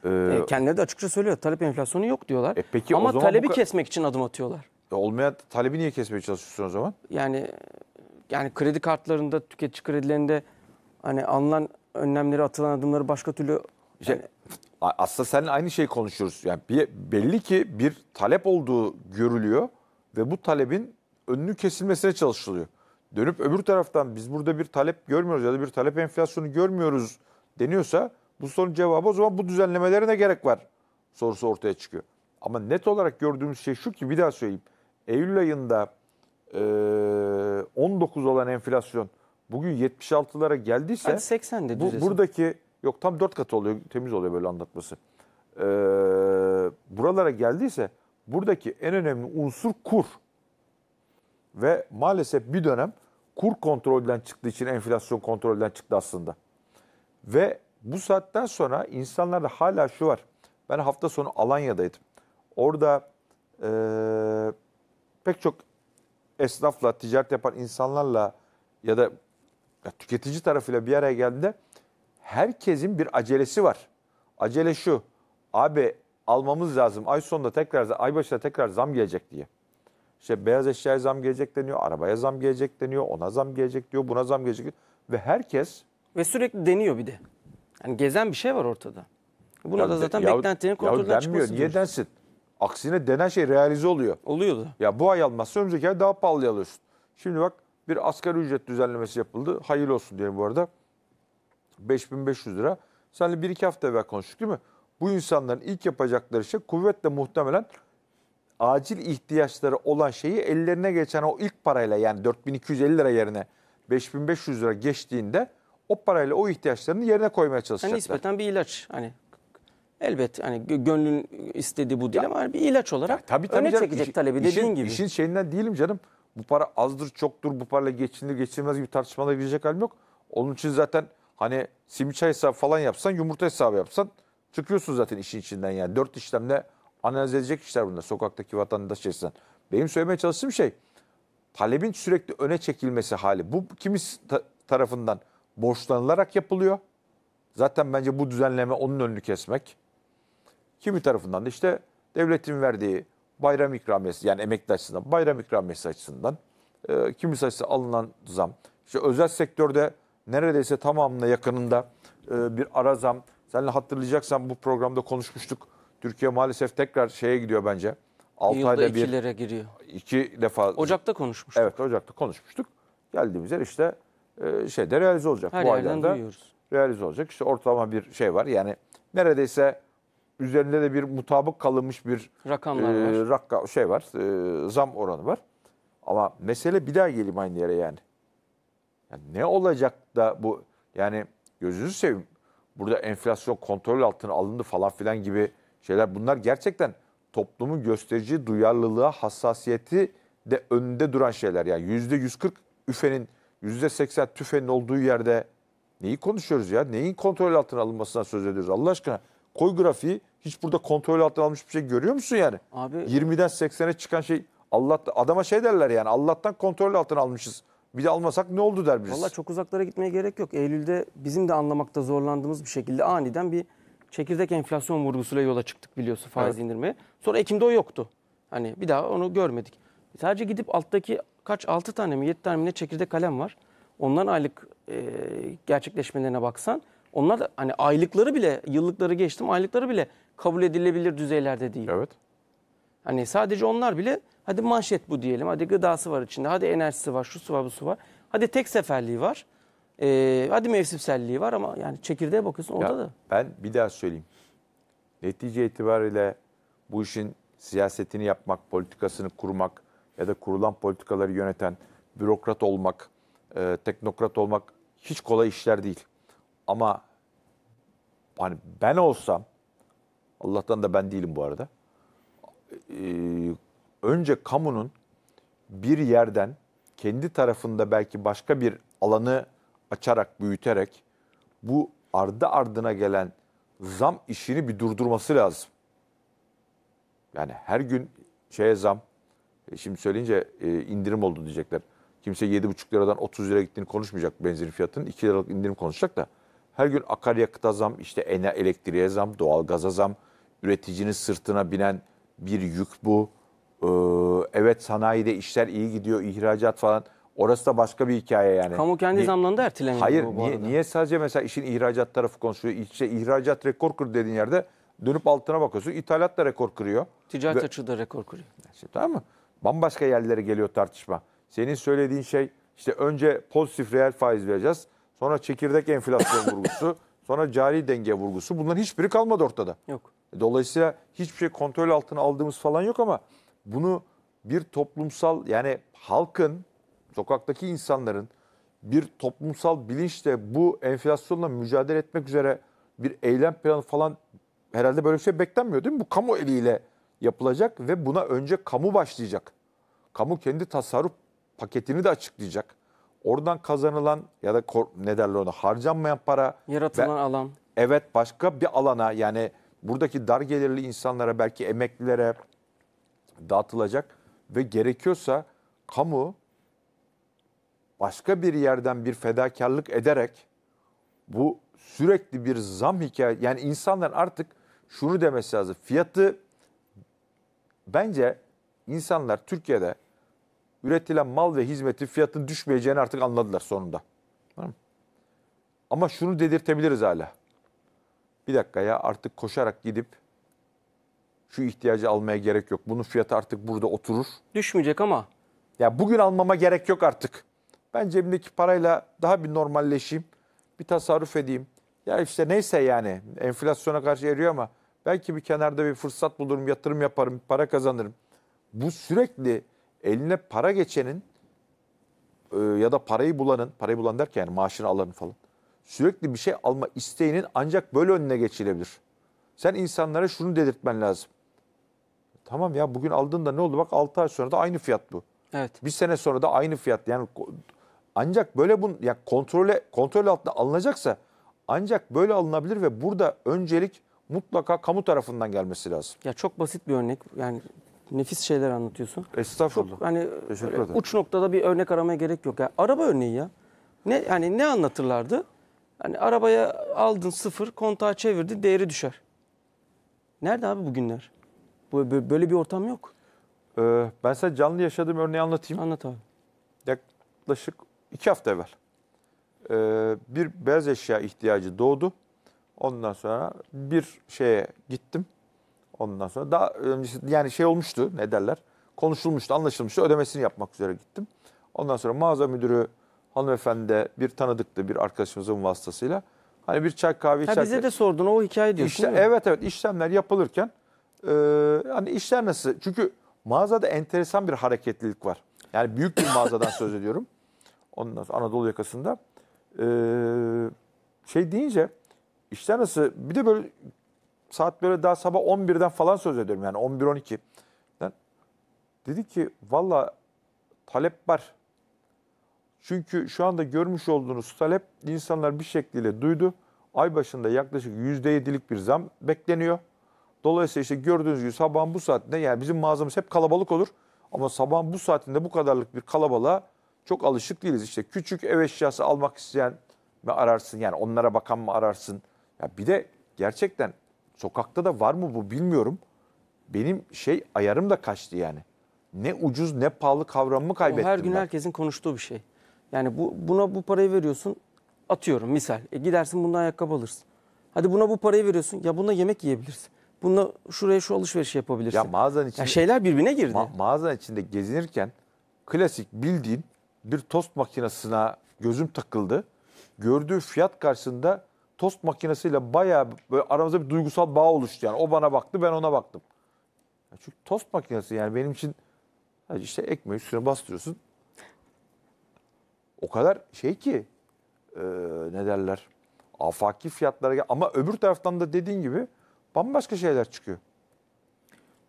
Ee, e, Kendileri de açıkça söylüyor. Talep enflasyonu yok diyorlar. E peki, Ama o zaman talebi bu... kesmek için adım atıyorlar. E, olmayan talebi niye kesmeye çalışıyorsun o zaman? Yani yani kredi kartlarında, tüketici kredilerinde hani alınan önlemleri, atılan adımları başka türlü... İşte, yani... Aslında seninle aynı şey konuşuyoruz. Yani bir, belli ki bir talep olduğu görülüyor ve bu talebin önünü kesilmesine çalışılıyor. Dönüp öbür taraftan biz burada bir talep görmüyoruz ya da bir talep enflasyonu görmüyoruz deniyorsa bu sorunun cevabı o zaman bu düzenlemelere ne gerek var sorusu ortaya çıkıyor. Ama net olarak gördüğümüz şey şu ki bir daha söyleyeyim. Eylül ayında e, 19 olan enflasyon bugün 76'lara geldiyse Hadi 80 de bu, buradaki yok tam 4 katı oluyor temiz oluyor böyle anlatması. E, buralara geldiyse buradaki en önemli unsur kur. Ve maalesef bir dönem kur kontrolden çıktığı için enflasyon kontrolden çıktı aslında. Ve bu saatten sonra insanlarda hala şu var. Ben hafta sonu Alanya'daydım. Orada e, pek çok esnafla, ticaret yapan insanlarla ya da ya tüketici tarafıyla bir araya geldiğinde herkesin bir acelesi var. Acele şu. Abi almamız lazım. Ay sonunda tekrar, ay başında tekrar zam gelecek diye. İşte beyaz eşyaya zam gelecek deniyor, arabaya zam gelecek deniyor, ona zam gelecek diyor, buna zam gelecek diyor. Ve herkes... Ve sürekli deniyor bir de. Yani gezen bir şey var ortada. Buna ya, da zaten ya, beklentinin kontrolden ya, çıkması. Niye densin? Aksine denen şey realize oluyor. Oluyordu. Ya bu ay almazsa önümüzdeki ay daha pahalıya alıyorsun. Şimdi bak bir asgari ücret düzenlemesi yapıldı. Hayırlı olsun diyelim bu arada. 5500 lira. Senle bir iki hafta evvel konuştuk değil mi? Bu insanların ilk yapacakları şey kuvvetle muhtemelen acil ihtiyaçları olan şeyi ellerine geçen o ilk parayla yani 4250 lira yerine 5500 lira geçtiğinde o parayla o ihtiyaçlarını yerine koymaya çalışacaklar. Yani nispeten bir ilaç hani Elbet hani gönlün istediği bu değil ya, ama bir ilaç olarak ya, tabii, tabii öne canım, çekecek işi, talebi işin, dediğin gibi. İşin şeyinden değilim canım. Bu para azdır çoktur bu parayla geçinir geçinmez gibi tartışmalara girecek halim yok. Onun için zaten hani simçay hesabı falan yapsan yumurta hesabı yapsan çıkıyorsun zaten işin içinden yani. Dört işlemle analiz edecek işler bunlar sokaktaki vatandaş açısından. Benim söylemeye çalıştığım şey talebin sürekli öne çekilmesi hali. Bu kimis ta tarafından borçlanılarak yapılıyor. Zaten bence bu düzenleme onun önünü kesmek. Kimi tarafından da işte devletin verdiği bayram ikramiyesi yani emekli açısından bayram ikramiyesi açısından e, kimisi açısı alınan zam. İşte özel sektörde neredeyse tamamına yakınında e, bir ara zam. Seninle hatırlayacaksan bu programda konuşmuştuk. Türkiye maalesef tekrar şeye gidiyor bence. 6 ayda bir. giriyor. iki defa. Ocakta konuşmuştuk. Evet Ocak'ta konuşmuştuk. Geldiğimiz yer işte e, şeyde realize olacak. Her Bu yerden aylarda duyuyoruz. realize olacak. İşte ortalama bir şey var. Yani neredeyse üzerinde de bir mutabık kalınmış bir Rakamlar e, var. şey var. e, zam oranı var. Ama mesele bir daha geleyim aynı yere yani. yani. Ne olacak da bu yani gözünüzü seveyim. Burada enflasyon kontrol altına alındı falan filan gibi şeyler. Bunlar gerçekten toplumun gösterici duyarlılığa hassasiyeti de önünde duran şeyler. Yani %140 üfenin %80 tüfenin olduğu yerde neyi konuşuyoruz ya? Neyin kontrol altına alınmasından söz ediyoruz Allah aşkına? Koy grafiği hiç burada kontrol altına almış bir şey görüyor musun yani? Abi, 20'den 80'e çıkan şey Allah adama şey derler yani Allah'tan kontrol altına almışız. Bir de almasak ne oldu der birisi. Valla çok uzaklara gitmeye gerek yok. Eylül'de bizim de anlamakta zorlandığımız bir şekilde aniden bir çekirdek enflasyon vurgusuyla yola çıktık biliyorsun faiz evet. indirmeye. Sonra Ekim'de o yoktu. Hani bir daha onu görmedik. Sadece gidip alttaki kaç 6 tane mi 7 tane mi ne çekirdek kalem var. Onların aylık e, gerçekleşmelerine baksan onlar da hani aylıkları bile yıllıkları geçtim aylıkları bile kabul edilebilir düzeylerde değil. Evet. Hani sadece onlar bile hadi manşet bu diyelim hadi gıdası var içinde hadi enerjisi var şu su var bu su var. Hadi tek seferliği var. E, hadi mevsimselliği var ama yani çekirdeğe bakıyorsun orada ya, da. Ben bir daha söyleyeyim. Netice itibariyle bu işin siyasetini yapmak, politikasını kurmak, ya da kurulan politikaları yöneten, bürokrat olmak, e, teknokrat olmak hiç kolay işler değil. Ama hani ben olsam, Allah'tan da ben değilim bu arada. E, önce kamunun bir yerden kendi tarafında belki başka bir alanı açarak, büyüterek bu ardı ardına gelen zam işini bir durdurması lazım. Yani her gün şeye zam, e, şimdi söyleyince e, indirim oldu diyecekler. Kimse 7,5 liradan 30 lira gittiğini konuşmayacak benzin fiyatının. 2 liralık indirim konuşacak da. Her gün akaryakıta zam, işte ene elektriğe zam, doğalgaza zam, üreticinin sırtına binen bir yük bu. E, evet sanayide işler iyi gidiyor, ihracat falan. Orası da başka bir hikaye yani. Kamu kendi Ni- zamlarını da ertelemiyor Hayır, bu, bu niye, niye sadece mesela işin ihracat tarafı konuşuyor İşte ihracat rekor kır dediğin yerde dönüp altına bakıyorsun. İthalat da rekor kırıyor. Ticaret Ve- açığı da rekor kırıyor. İşte, tamam mı? bambaşka yerlere geliyor tartışma. Senin söylediğin şey işte önce pozitif reel faiz vereceğiz. Sonra çekirdek enflasyon vurgusu. [laughs] Sonra cari denge vurgusu. Bunların hiçbiri kalmadı ortada. Yok. E, dolayısıyla hiçbir şey kontrol altına aldığımız falan yok ama bunu bir toplumsal yani halkın, sokaktaki insanların bir toplumsal bilinçle bu enflasyonla mücadele etmek üzere bir eylem planı falan herhalde böyle bir şey beklenmiyor değil mi? Bu kamu eliyle yapılacak ve buna önce kamu başlayacak. Kamu kendi tasarruf paketini de açıklayacak. Oradan kazanılan ya da ne derler ona harcanmayan para. Yaratılan ve, alan. Evet başka bir alana yani buradaki dar gelirli insanlara belki emeklilere dağıtılacak ve gerekiyorsa kamu başka bir yerden bir fedakarlık ederek bu sürekli bir zam hikaye yani insanlar artık şunu demesi lazım. Fiyatı Bence insanlar Türkiye'de üretilen mal ve hizmetin fiyatın düşmeyeceğini artık anladılar sonunda. Ama şunu dedirtebiliriz hala. Bir dakika ya artık koşarak gidip şu ihtiyacı almaya gerek yok. Bunun fiyatı artık burada oturur. Düşmeyecek ama. Ya bugün almama gerek yok artık. Ben cebimdeki parayla daha bir normalleşeyim. Bir tasarruf edeyim. Ya işte neyse yani enflasyona karşı eriyor ama Belki bir kenarda bir fırsat bulurum, yatırım yaparım, para kazanırım. Bu sürekli eline para geçenin e, ya da parayı bulanın, parayı bulan derken yani maaşını alanın falan. Sürekli bir şey alma isteğinin ancak böyle önüne geçilebilir. Sen insanlara şunu dedirtmen lazım. Tamam ya bugün aldığında ne oldu? Bak 6 ay sonra da aynı fiyat bu. Evet. Bir sene sonra da aynı fiyat. Yani ancak böyle bun ya kontrole kontrol altında alınacaksa ancak böyle alınabilir ve burada öncelik mutlaka kamu tarafından gelmesi lazım. Ya çok basit bir örnek. Yani nefis şeyler anlatıyorsun. Estağfurullah. Çok, hani uç noktada bir örnek aramaya gerek yok. Yani araba örneği ya. Ne yani ne anlatırlardı? Hani arabaya aldın sıfır, kontağı çevirdi değeri düşer. Nerede abi bugünler? Böyle bir ortam yok. Ee, ben size canlı yaşadığım örneği anlatayım. Anlat abi. Yaklaşık iki hafta evvel. Ee, bir beyaz eşya ihtiyacı doğdu. Ondan sonra bir şeye gittim. Ondan sonra daha öncesi yani şey olmuştu ne derler? Konuşulmuştu, anlaşılmıştı. Ödemesini yapmak üzere gittim. Ondan sonra mağaza müdürü hanımefendi de bir tanıdıktı bir arkadaşımızın vasıtasıyla. Hani bir çay kahve içerken. bize de sordun o hikaye diyorsun İşte, evet evet işlemler yapılırken e, hani işler nasıl? Çünkü mağazada enteresan bir hareketlilik var. Yani büyük bir mağazadan söz ediyorum. Ondan sonra Anadolu yakasında. E, şey deyince İşler nasıl? Bir de böyle saat böyle daha sabah 11'den falan söz ediyorum yani 11-12. Dedi ki valla talep var. Çünkü şu anda görmüş olduğunuz talep insanlar bir şekliyle duydu. Ay başında yaklaşık %7'lik bir zam bekleniyor. Dolayısıyla işte gördüğünüz gibi sabahın bu saatinde yani bizim mağazamız hep kalabalık olur. Ama sabahın bu saatinde bu kadarlık bir kalabalığa çok alışık değiliz. İşte küçük ev eşyası almak isteyen mi ararsın? Yani onlara bakan mı ararsın? Ya bir de gerçekten sokakta da var mı bu bilmiyorum. Benim şey ayarım da kaçtı yani. Ne ucuz ne pahalı kavramımı kaybettim. O her gün ben. herkesin konuştuğu bir şey. Yani bu buna bu parayı veriyorsun. Atıyorum misal. E gidersin bundan ayakkabı alırsın. Hadi buna bu parayı veriyorsun. Ya bununla yemek yiyebilirsin. Bununla şuraya şu alışveriş yapabilirsin. Ya mağazan içinde... Ya şeyler birbirine girdi. Ma mağazan içinde gezinirken klasik bildiğin bir tost makinesine gözüm takıldı. Gördüğü fiyat karşısında tost makinesiyle bayağı böyle aramızda bir duygusal bağ oluştu. Yani o bana baktı ben ona baktım. çünkü tost makinesi yani benim için işte ekmeği üstüne bastırıyorsun. O kadar şey ki e, ne derler afaki fiyatlara gel ama öbür taraftan da dediğin gibi bambaşka şeyler çıkıyor.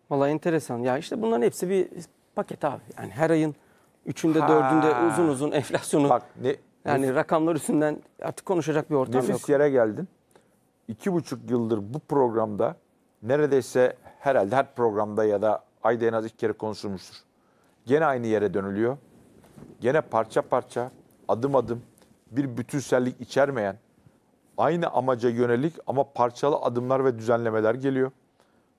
Vallahi enteresan. Ya işte bunların hepsi bir paket abi. Yani her ayın üçünde, ha. dördünde uzun uzun [laughs] enflasyonu Bak, ne, yani Nef- rakamlar üstünden artık konuşacak bir ortam Nefis yok. yere geldin. İki buçuk yıldır bu programda neredeyse herhalde her programda ya da ayda en az iki kere konuşulmuştur. Gene aynı yere dönülüyor. Gene parça parça, adım adım bir bütünsellik içermeyen, aynı amaca yönelik ama parçalı adımlar ve düzenlemeler geliyor.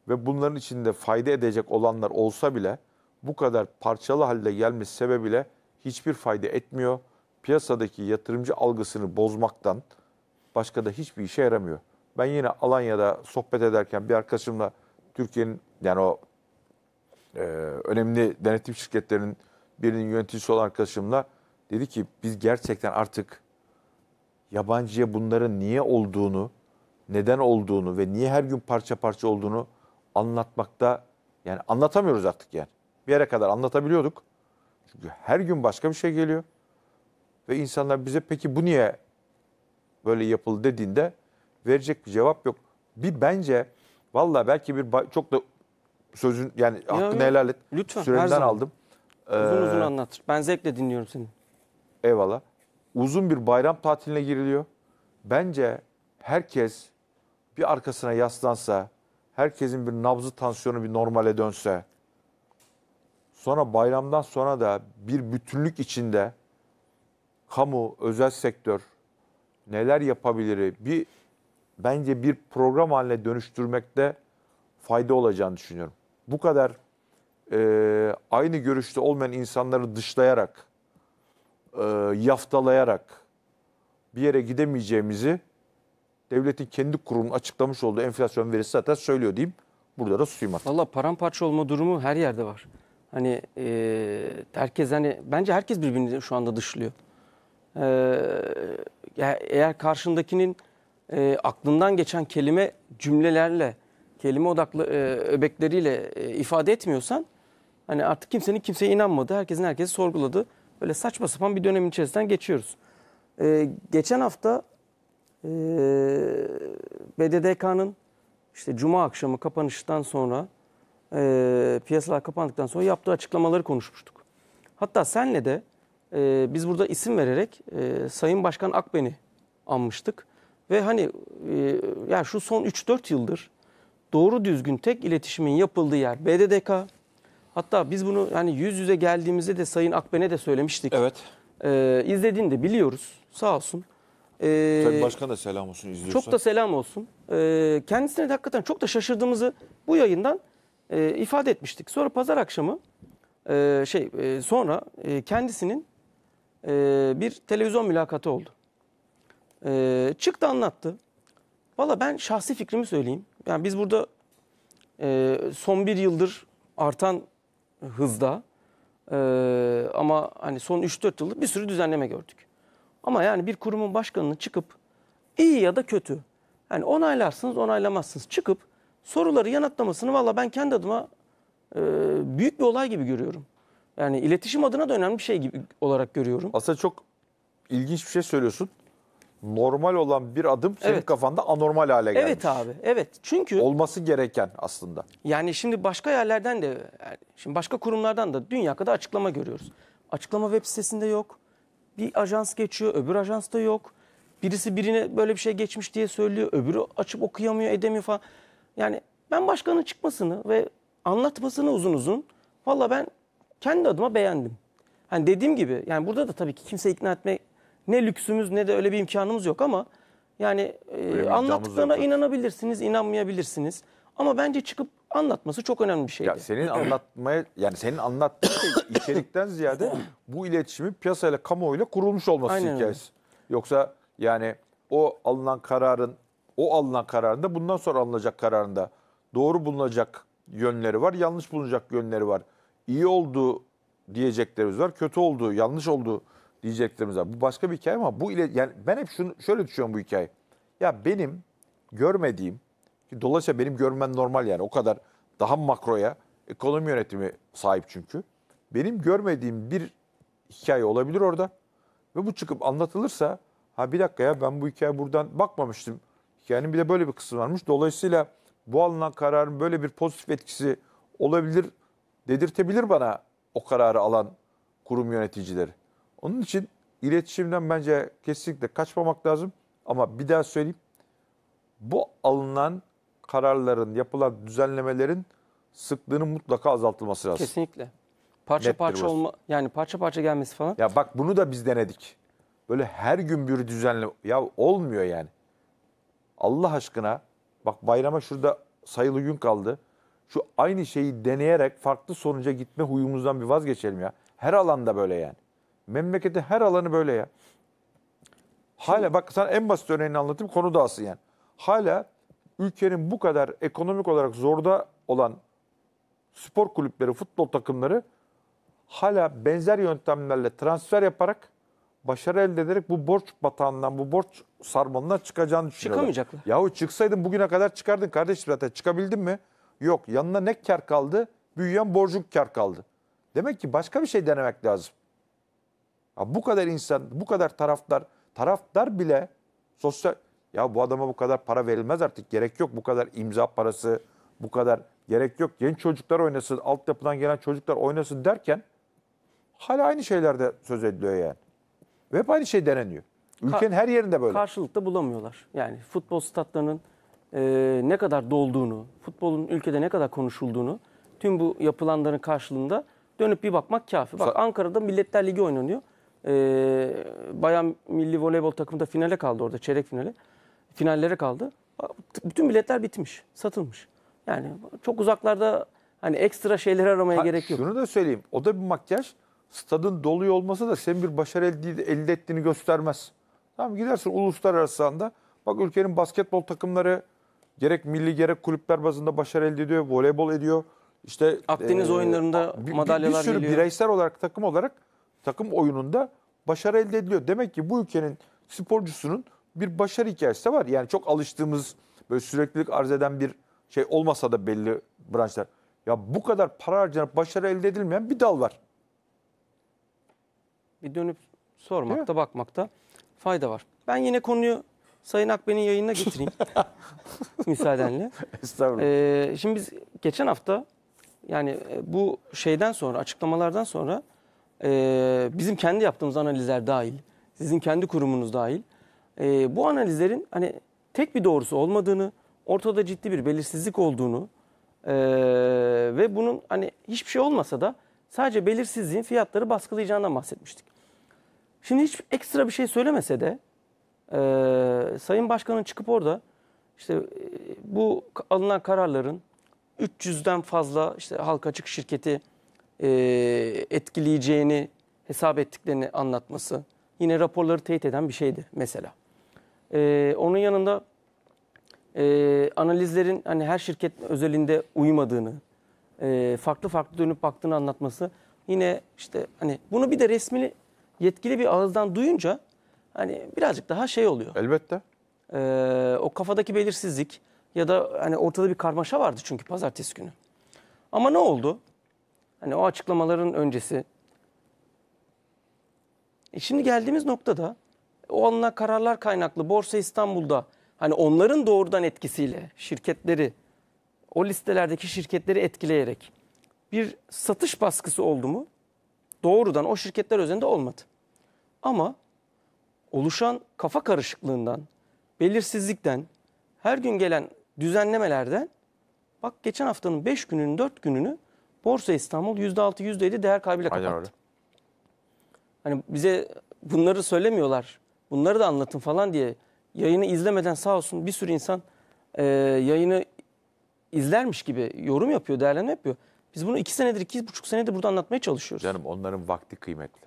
Ve bunların içinde fayda edecek olanlar olsa bile bu kadar parçalı halde gelmesi sebebiyle hiçbir fayda etmiyor piyasadaki yatırımcı algısını bozmaktan başka da hiçbir işe yaramıyor. Ben yine Alanya'da sohbet ederken bir arkadaşımla Türkiye'nin yani o e, önemli denetim şirketlerinin birinin yöneticisi olan arkadaşımla dedi ki biz gerçekten artık yabancıya bunların niye olduğunu, neden olduğunu ve niye her gün parça parça olduğunu anlatmakta yani anlatamıyoruz artık yani. Bir yere kadar anlatabiliyorduk. Çünkü her gün başka bir şey geliyor. Ve insanlar bize peki bu niye böyle yapıldı dediğinde verecek bir cevap yok. Bir bence valla belki bir çok da sözün yani ya, hakkını ya, helal et. Lütfen Sürenden aldım. Uzun ee, uzun anlatır. Ben zevkle dinliyorum seni. Eyvallah. Uzun bir bayram tatiline giriliyor. Bence herkes bir arkasına yaslansa, herkesin bir nabzı tansiyonu bir normale dönse, sonra bayramdan sonra da bir bütünlük içinde kamu, özel sektör neler yapabilir? Bir bence bir program haline dönüştürmekte fayda olacağını düşünüyorum. Bu kadar e, aynı görüşte olmayan insanları dışlayarak, e, yaftalayarak bir yere gidemeyeceğimizi devletin kendi kurumunun açıklamış olduğu enflasyon verisi zaten söylüyor diyeyim. Burada da susayım artık. Valla paramparça olma durumu her yerde var. Hani e, herkes hani bence herkes birbirini şu anda dışlıyor e, eğer karşındakinin e, aklından geçen kelime cümlelerle, kelime odaklı e, öbekleriyle e, ifade etmiyorsan hani artık kimsenin kimseye inanmadı, herkesin herkesi sorguladı. Böyle saçma sapan bir dönemin içerisinden geçiyoruz. E, geçen hafta e, BDDK'nın işte cuma akşamı kapanıştan sonra e, piyasalar kapandıktan sonra yaptığı açıklamaları konuşmuştuk. Hatta senle de e, biz burada isim vererek e, Sayın Başkan Akben'i anmıştık. Ve hani e, yani şu son 3-4 yıldır doğru düzgün tek iletişimin yapıldığı yer BDDK. Hatta biz bunu yani yüz yüze geldiğimizde de Sayın Akben'e de söylemiştik. Evet. E, izlediğini de biliyoruz sağ olsun. E, Tabii başkan da selam olsun izliyorsa. Çok da selam olsun. E, kendisine de hakikaten çok da şaşırdığımızı bu yayından e, ifade etmiştik. Sonra pazar akşamı e, şey e, sonra e, kendisinin e, bir televizyon mülakatı oldu. E, çıktı anlattı. Valla ben şahsi fikrimi söyleyeyim. Yani biz burada e, son bir yıldır artan hızda e, ama hani son 3-4 yıldır bir sürü düzenleme gördük. Ama yani bir kurumun başkanının çıkıp iyi ya da kötü. Yani onaylarsınız onaylamazsınız. Çıkıp soruları yanıtlamasını valla ben kendi adıma e, büyük bir olay gibi görüyorum. Yani iletişim adına da önemli bir şey gibi olarak görüyorum. Aslında çok ilginç bir şey söylüyorsun. Normal olan bir adım senin Evet. kafanda anormal hale gelmiş. Evet abi. Evet. Çünkü Olması gereken aslında. Yani şimdi başka yerlerden de, şimdi başka kurumlardan da dünya kadar açıklama görüyoruz. Açıklama web sitesinde yok. Bir ajans geçiyor, öbür ajansta yok. Birisi birine böyle bir şey geçmiş diye söylüyor, öbürü açıp okuyamıyor, edemiyor falan. Yani ben başkanın çıkmasını ve anlatmasını uzun uzun, valla ben kendi adıma beğendim. Hani dediğim gibi yani burada da tabii ki kimse ikna etme ne lüksümüz ne de öyle bir imkanımız yok ama yani e, anlattıklarına inanabilirsiniz, inanmayabilirsiniz. Ama bence çıkıp anlatması çok önemli bir şeydi. Ya senin anlatmaya yani senin anlattığın şey [coughs] içerikten ziyade bu iletişimi piyasayla kamuoyuyla kurulmuş olması Aynen hikayesi. Öyle. Yoksa yani o alınan kararın o alınan kararında bundan sonra alınacak kararında doğru bulunacak yönleri var, yanlış bulunacak yönleri var iyi oldu diyeceklerimiz var. Kötü oldu, yanlış oldu diyeceklerimiz var. Bu başka bir hikaye ama bu ile yani ben hep şunu şöyle düşünüyorum bu hikaye. Ya benim görmediğim ki dolayısıyla benim görmem normal yani o kadar daha makroya ekonomi yönetimi sahip çünkü. Benim görmediğim bir hikaye olabilir orada. Ve bu çıkıp anlatılırsa ha bir dakika ya ben bu hikaye buradan bakmamıştım. Hikayenin bir de böyle bir kısmı varmış. Dolayısıyla bu alınan kararın böyle bir pozitif etkisi olabilir dedirtebilir bana o kararı alan kurum yöneticileri. Onun için iletişimden bence kesinlikle kaçmamak lazım. Ama bir daha söyleyeyim. Bu alınan kararların, yapılan düzenlemelerin sıklığının mutlaka azaltılması lazım. Kesinlikle. Parça Nettir parça burası. olma yani parça parça gelmesi falan. Ya bak bunu da biz denedik. Böyle her gün bir düzenle ya olmuyor yani. Allah aşkına bak bayrama şurada sayılı gün kaldı şu aynı şeyi deneyerek farklı sonuca gitme huyumuzdan bir vazgeçelim ya. Her alanda böyle yani. Memlekette her alanı böyle ya. Hala bak sana en basit örneğini anlatayım konu da asıl yani. Hala ülkenin bu kadar ekonomik olarak zorda olan spor kulüpleri, futbol takımları hala benzer yöntemlerle transfer yaparak başarı elde ederek bu borç batağından, bu borç sarmalından çıkacağını düşünüyorlar. Çıkamayacaklar. Yahu çıksaydın bugüne kadar çıkardın kardeşim zaten. Çıkabildin mi? Yok. Yanına ne kar kaldı? Büyüyen borcun kar kaldı. Demek ki başka bir şey denemek lazım. Ya bu kadar insan, bu kadar taraftar, taraftar bile sosyal... Ya bu adama bu kadar para verilmez artık. Gerek yok bu kadar imza parası, bu kadar gerek yok. Genç çocuklar oynasın, altyapıdan gelen çocuklar oynasın derken hala aynı şeylerde söz ediliyor yani. Ve hep aynı şey deneniyor. Ülkenin her yerinde böyle. Karşılıkta bulamıyorlar. Yani futbol statlarının e, ne kadar dolduğunu, futbolun ülkede ne kadar konuşulduğunu tüm bu yapılanların karşılığında dönüp bir bakmak kafi. Bak Ankara'da Milletler Ligi oynanıyor. Ee, bayan milli voleybol takımı da finale kaldı orada, çeyrek finale. Finallere kaldı. bütün biletler bitmiş, satılmış. Yani çok uzaklarda hani ekstra şeyler aramaya ha, gerek yok. Şunu da söyleyeyim. O da bir makyaj. Stadın doluyor olması da sen bir başarı elde ettiğini göstermez. Tamam gidersin uluslararası anda. Bak ülkenin basketbol takımları gerek milli gerek kulüpler bazında başarı elde ediyor, voleybol ediyor. İşte Akdeniz e, oyunlarında bir, madalyalar bir sürü geliyor. bireysel olarak takım olarak takım oyununda başarı elde ediliyor. Demek ki bu ülkenin sporcusunun bir başarı hikayesi de var. Yani çok alıştığımız böyle süreklilik arz eden bir şey olmasa da belli branşlar. Ya bu kadar para harcanıp başarı elde edilmeyen bir dal var. Bir dönüp sormakta, bakmakta fayda var. Ben yine konuyu Sayın Akben'in yayınına getireyim. [laughs] Müsaadenle. Estağfurullah. Ee, şimdi biz geçen hafta yani e, bu şeyden sonra açıklamalardan sonra e, bizim kendi yaptığımız analizler dahil, sizin kendi kurumunuz dahil e, bu analizlerin hani tek bir doğrusu olmadığını, ortada ciddi bir belirsizlik olduğunu e, ve bunun hani hiçbir şey olmasa da sadece belirsizliğin fiyatları baskılayacağından bahsetmiştik. Şimdi hiç ekstra bir şey söylemese de ee, Sayın Başkan'ın çıkıp orada işte e, bu alınan kararların 300'den fazla işte halka açık şirketi e, etkileyeceğini hesap ettiklerini anlatması yine raporları teyit eden bir şeydi mesela. Ee, onun yanında e, analizlerin hani her şirket özelinde uymadığını, e, farklı farklı dönüp baktığını anlatması yine işte hani bunu bir de resmini yetkili bir ağızdan duyunca hani birazcık daha şey oluyor. Elbette. Ee, o kafadaki belirsizlik ya da hani ortada bir karmaşa vardı çünkü pazartesi günü. Ama ne oldu? Hani o açıklamaların öncesi. E şimdi geldiğimiz noktada o alınan kararlar kaynaklı Borsa İstanbul'da hani onların doğrudan etkisiyle şirketleri o listelerdeki şirketleri etkileyerek bir satış baskısı oldu mu? Doğrudan o şirketler üzerinde olmadı. Ama oluşan kafa karışıklığından, belirsizlikten, her gün gelen düzenlemelerden bak geçen haftanın 5 gününün 4 gününü Borsa İstanbul %6 %7 değer kaybıyla kapattı. Aynen öyle. Hani bize bunları söylemiyorlar. Bunları da anlatın falan diye yayını izlemeden sağ olsun bir sürü insan e, yayını izlermiş gibi yorum yapıyor, değerlenme yapıyor. Biz bunu iki senedir, iki buçuk senedir burada anlatmaya çalışıyoruz. Canım onların vakti kıymetli.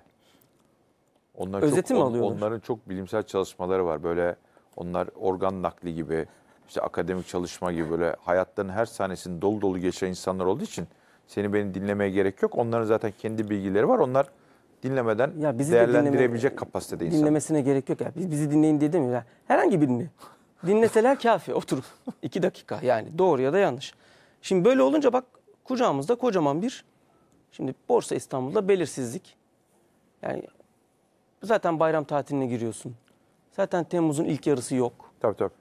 Onlar Özeti çok, mi alıyorlar? Onların çok bilimsel çalışmaları var. Böyle onlar organ nakli gibi, işte akademik çalışma gibi böyle hayatlarının her sahnesini dolu dolu geçen insanlar olduğu için seni beni dinlemeye gerek yok. Onların zaten kendi bilgileri var. Onlar dinlemeden ya bizi değerlendirebilecek de dinleme, kapasitede insan. Dinlemesine gerek yok. Ya. Biz, bizi dinleyin diye ya. Herhangi birini dinleseler [laughs] kafi oturup [laughs] iki dakika yani doğru ya da yanlış. Şimdi böyle olunca bak kucağımızda kocaman bir şimdi Borsa İstanbul'da belirsizlik. Yani Zaten bayram tatiline giriyorsun. Zaten Temmuz'un ilk yarısı yok. Tabii tabii.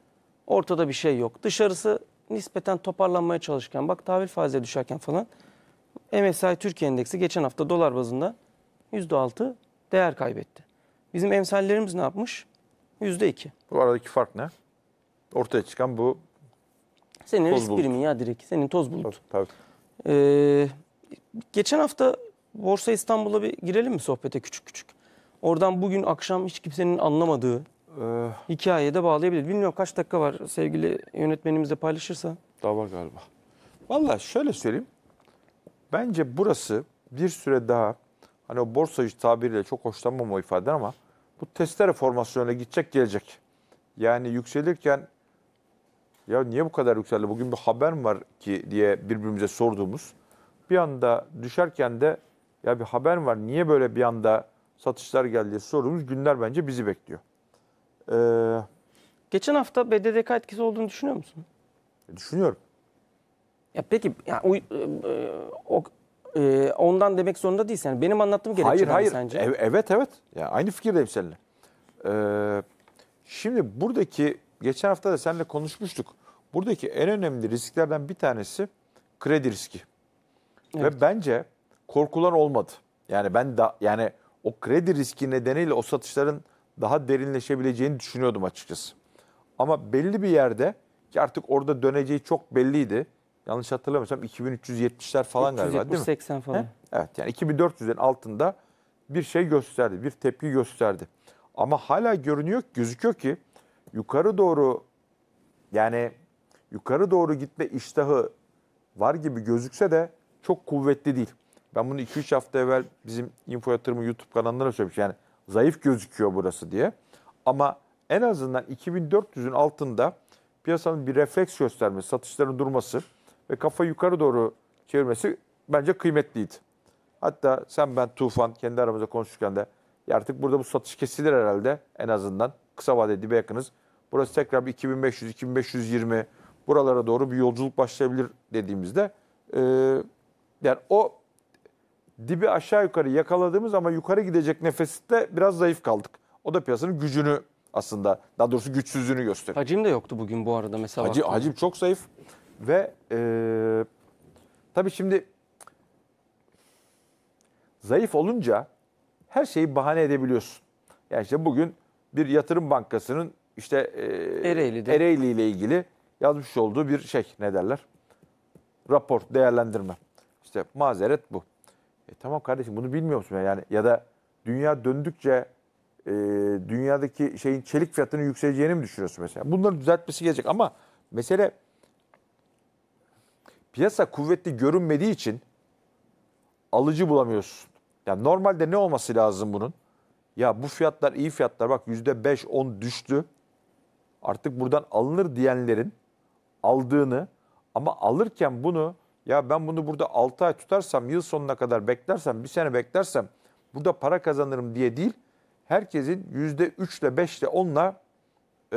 Ortada bir şey yok. Dışarısı nispeten toparlanmaya çalışırken bak tahvil faizleri düşerken falan MSCI Türkiye Endeksi geçen hafta dolar bazında %6 değer kaybetti. Bizim emsallerimiz ne yapmış? %2. Bu aradaki fark ne? Ortaya çıkan bu Senin toz bulut. primi ya direkt. Senin toz bulutu. Tabii. Ee, geçen hafta Borsa İstanbul'a bir girelim mi sohbete küçük küçük? Oradan bugün akşam hiç kimsenin anlamadığı Ee, hikayeye de bağlayabilir. Bilmiyorum kaç dakika var sevgili yönetmenimizle paylaşırsa. daha var galiba. Valla şöyle söyleyeyim. Bence burası bir süre daha hani o borsacı tabiriyle çok hoşlanmam o ifade ama bu testere formasyonuna gidecek gelecek. Yani yükselirken ya niye bu kadar yükseldi bugün bir haber mi var ki diye birbirimize sorduğumuz bir anda düşerken de ya bir haber mi var niye böyle bir anda satışlar geldi. Sorumuz günler bence bizi bekliyor. Ee, Geçen hafta BDDK etkisi olduğunu düşünüyor musun? E, düşünüyorum. Ya peki yani uy- e, e, o, e, ondan demek zorunda değilsin. Yani benim anlattığım gerekçeler hayır, hayır. mi sence? Ev- evet evet. Ya aynı fikirdeyim seninle. Ee, şimdi buradaki geçen hafta da seninle konuşmuştuk. Buradaki en önemli risklerden bir tanesi kredi riski. Evet. Ve bence korkular olmadı. Yani ben da yani o kredi riski nedeniyle o satışların daha derinleşebileceğini düşünüyordum açıkçası. Ama belli bir yerde ki artık orada döneceği çok belliydi. Yanlış hatırlamıyorsam 2370'ler falan galiba değil mi? 80 falan. He? Evet yani 2400'lerin altında bir şey gösterdi, bir tepki gösterdi. Ama hala görünüyor, gözüküyor ki yukarı doğru yani yukarı doğru gitme iştahı var gibi gözükse de çok kuvvetli değil. Ben bunu 2-3 hafta evvel bizim Info Yatırımı YouTube kanallarına söylemiş. Yani zayıf gözüküyor burası diye. Ama en azından 2400'ün altında piyasanın bir refleks göstermesi, satışların durması ve kafa yukarı doğru çevirmesi bence kıymetliydi. Hatta sen ben Tufan kendi aramızda konuşurken de ya artık burada bu satış kesilir herhalde en azından. Kısa vadede dibe yakınız. Burası tekrar bir 2500, 2520 buralara doğru bir yolculuk başlayabilir dediğimizde e, yani o dibi aşağı yukarı yakaladığımız ama yukarı gidecek nefeste biraz zayıf kaldık. O da piyasanın gücünü aslında daha doğrusu güçsüzlüğünü gösteriyor. Hacim de yoktu bugün bu arada mesela. Hacim, hacim çok zayıf ve e, tabii şimdi zayıf olunca her şeyi bahane edebiliyorsun. Yani işte bugün bir yatırım bankasının işte e, Ereğli'de. Ereğli ile ilgili yazmış olduğu bir şey ne derler? Rapor, değerlendirme. İşte mazeret bu. E tamam kardeşim bunu bilmiyor musun? Yani ya da dünya döndükçe e, dünyadaki şeyin çelik fiyatının yükseleceğini mi düşünüyorsun mesela? Bunları düzeltmesi gelecek ama mesele piyasa kuvvetli görünmediği için alıcı bulamıyorsun. Yani normalde ne olması lazım bunun? Ya bu fiyatlar iyi fiyatlar bak yüzde beş on düştü. Artık buradan alınır diyenlerin aldığını ama alırken bunu ya ben bunu burada 6 ay tutarsam, yıl sonuna kadar beklersem, bir sene beklersem burada para kazanırım diye değil. Herkesin yüzde üçle beşle onla e,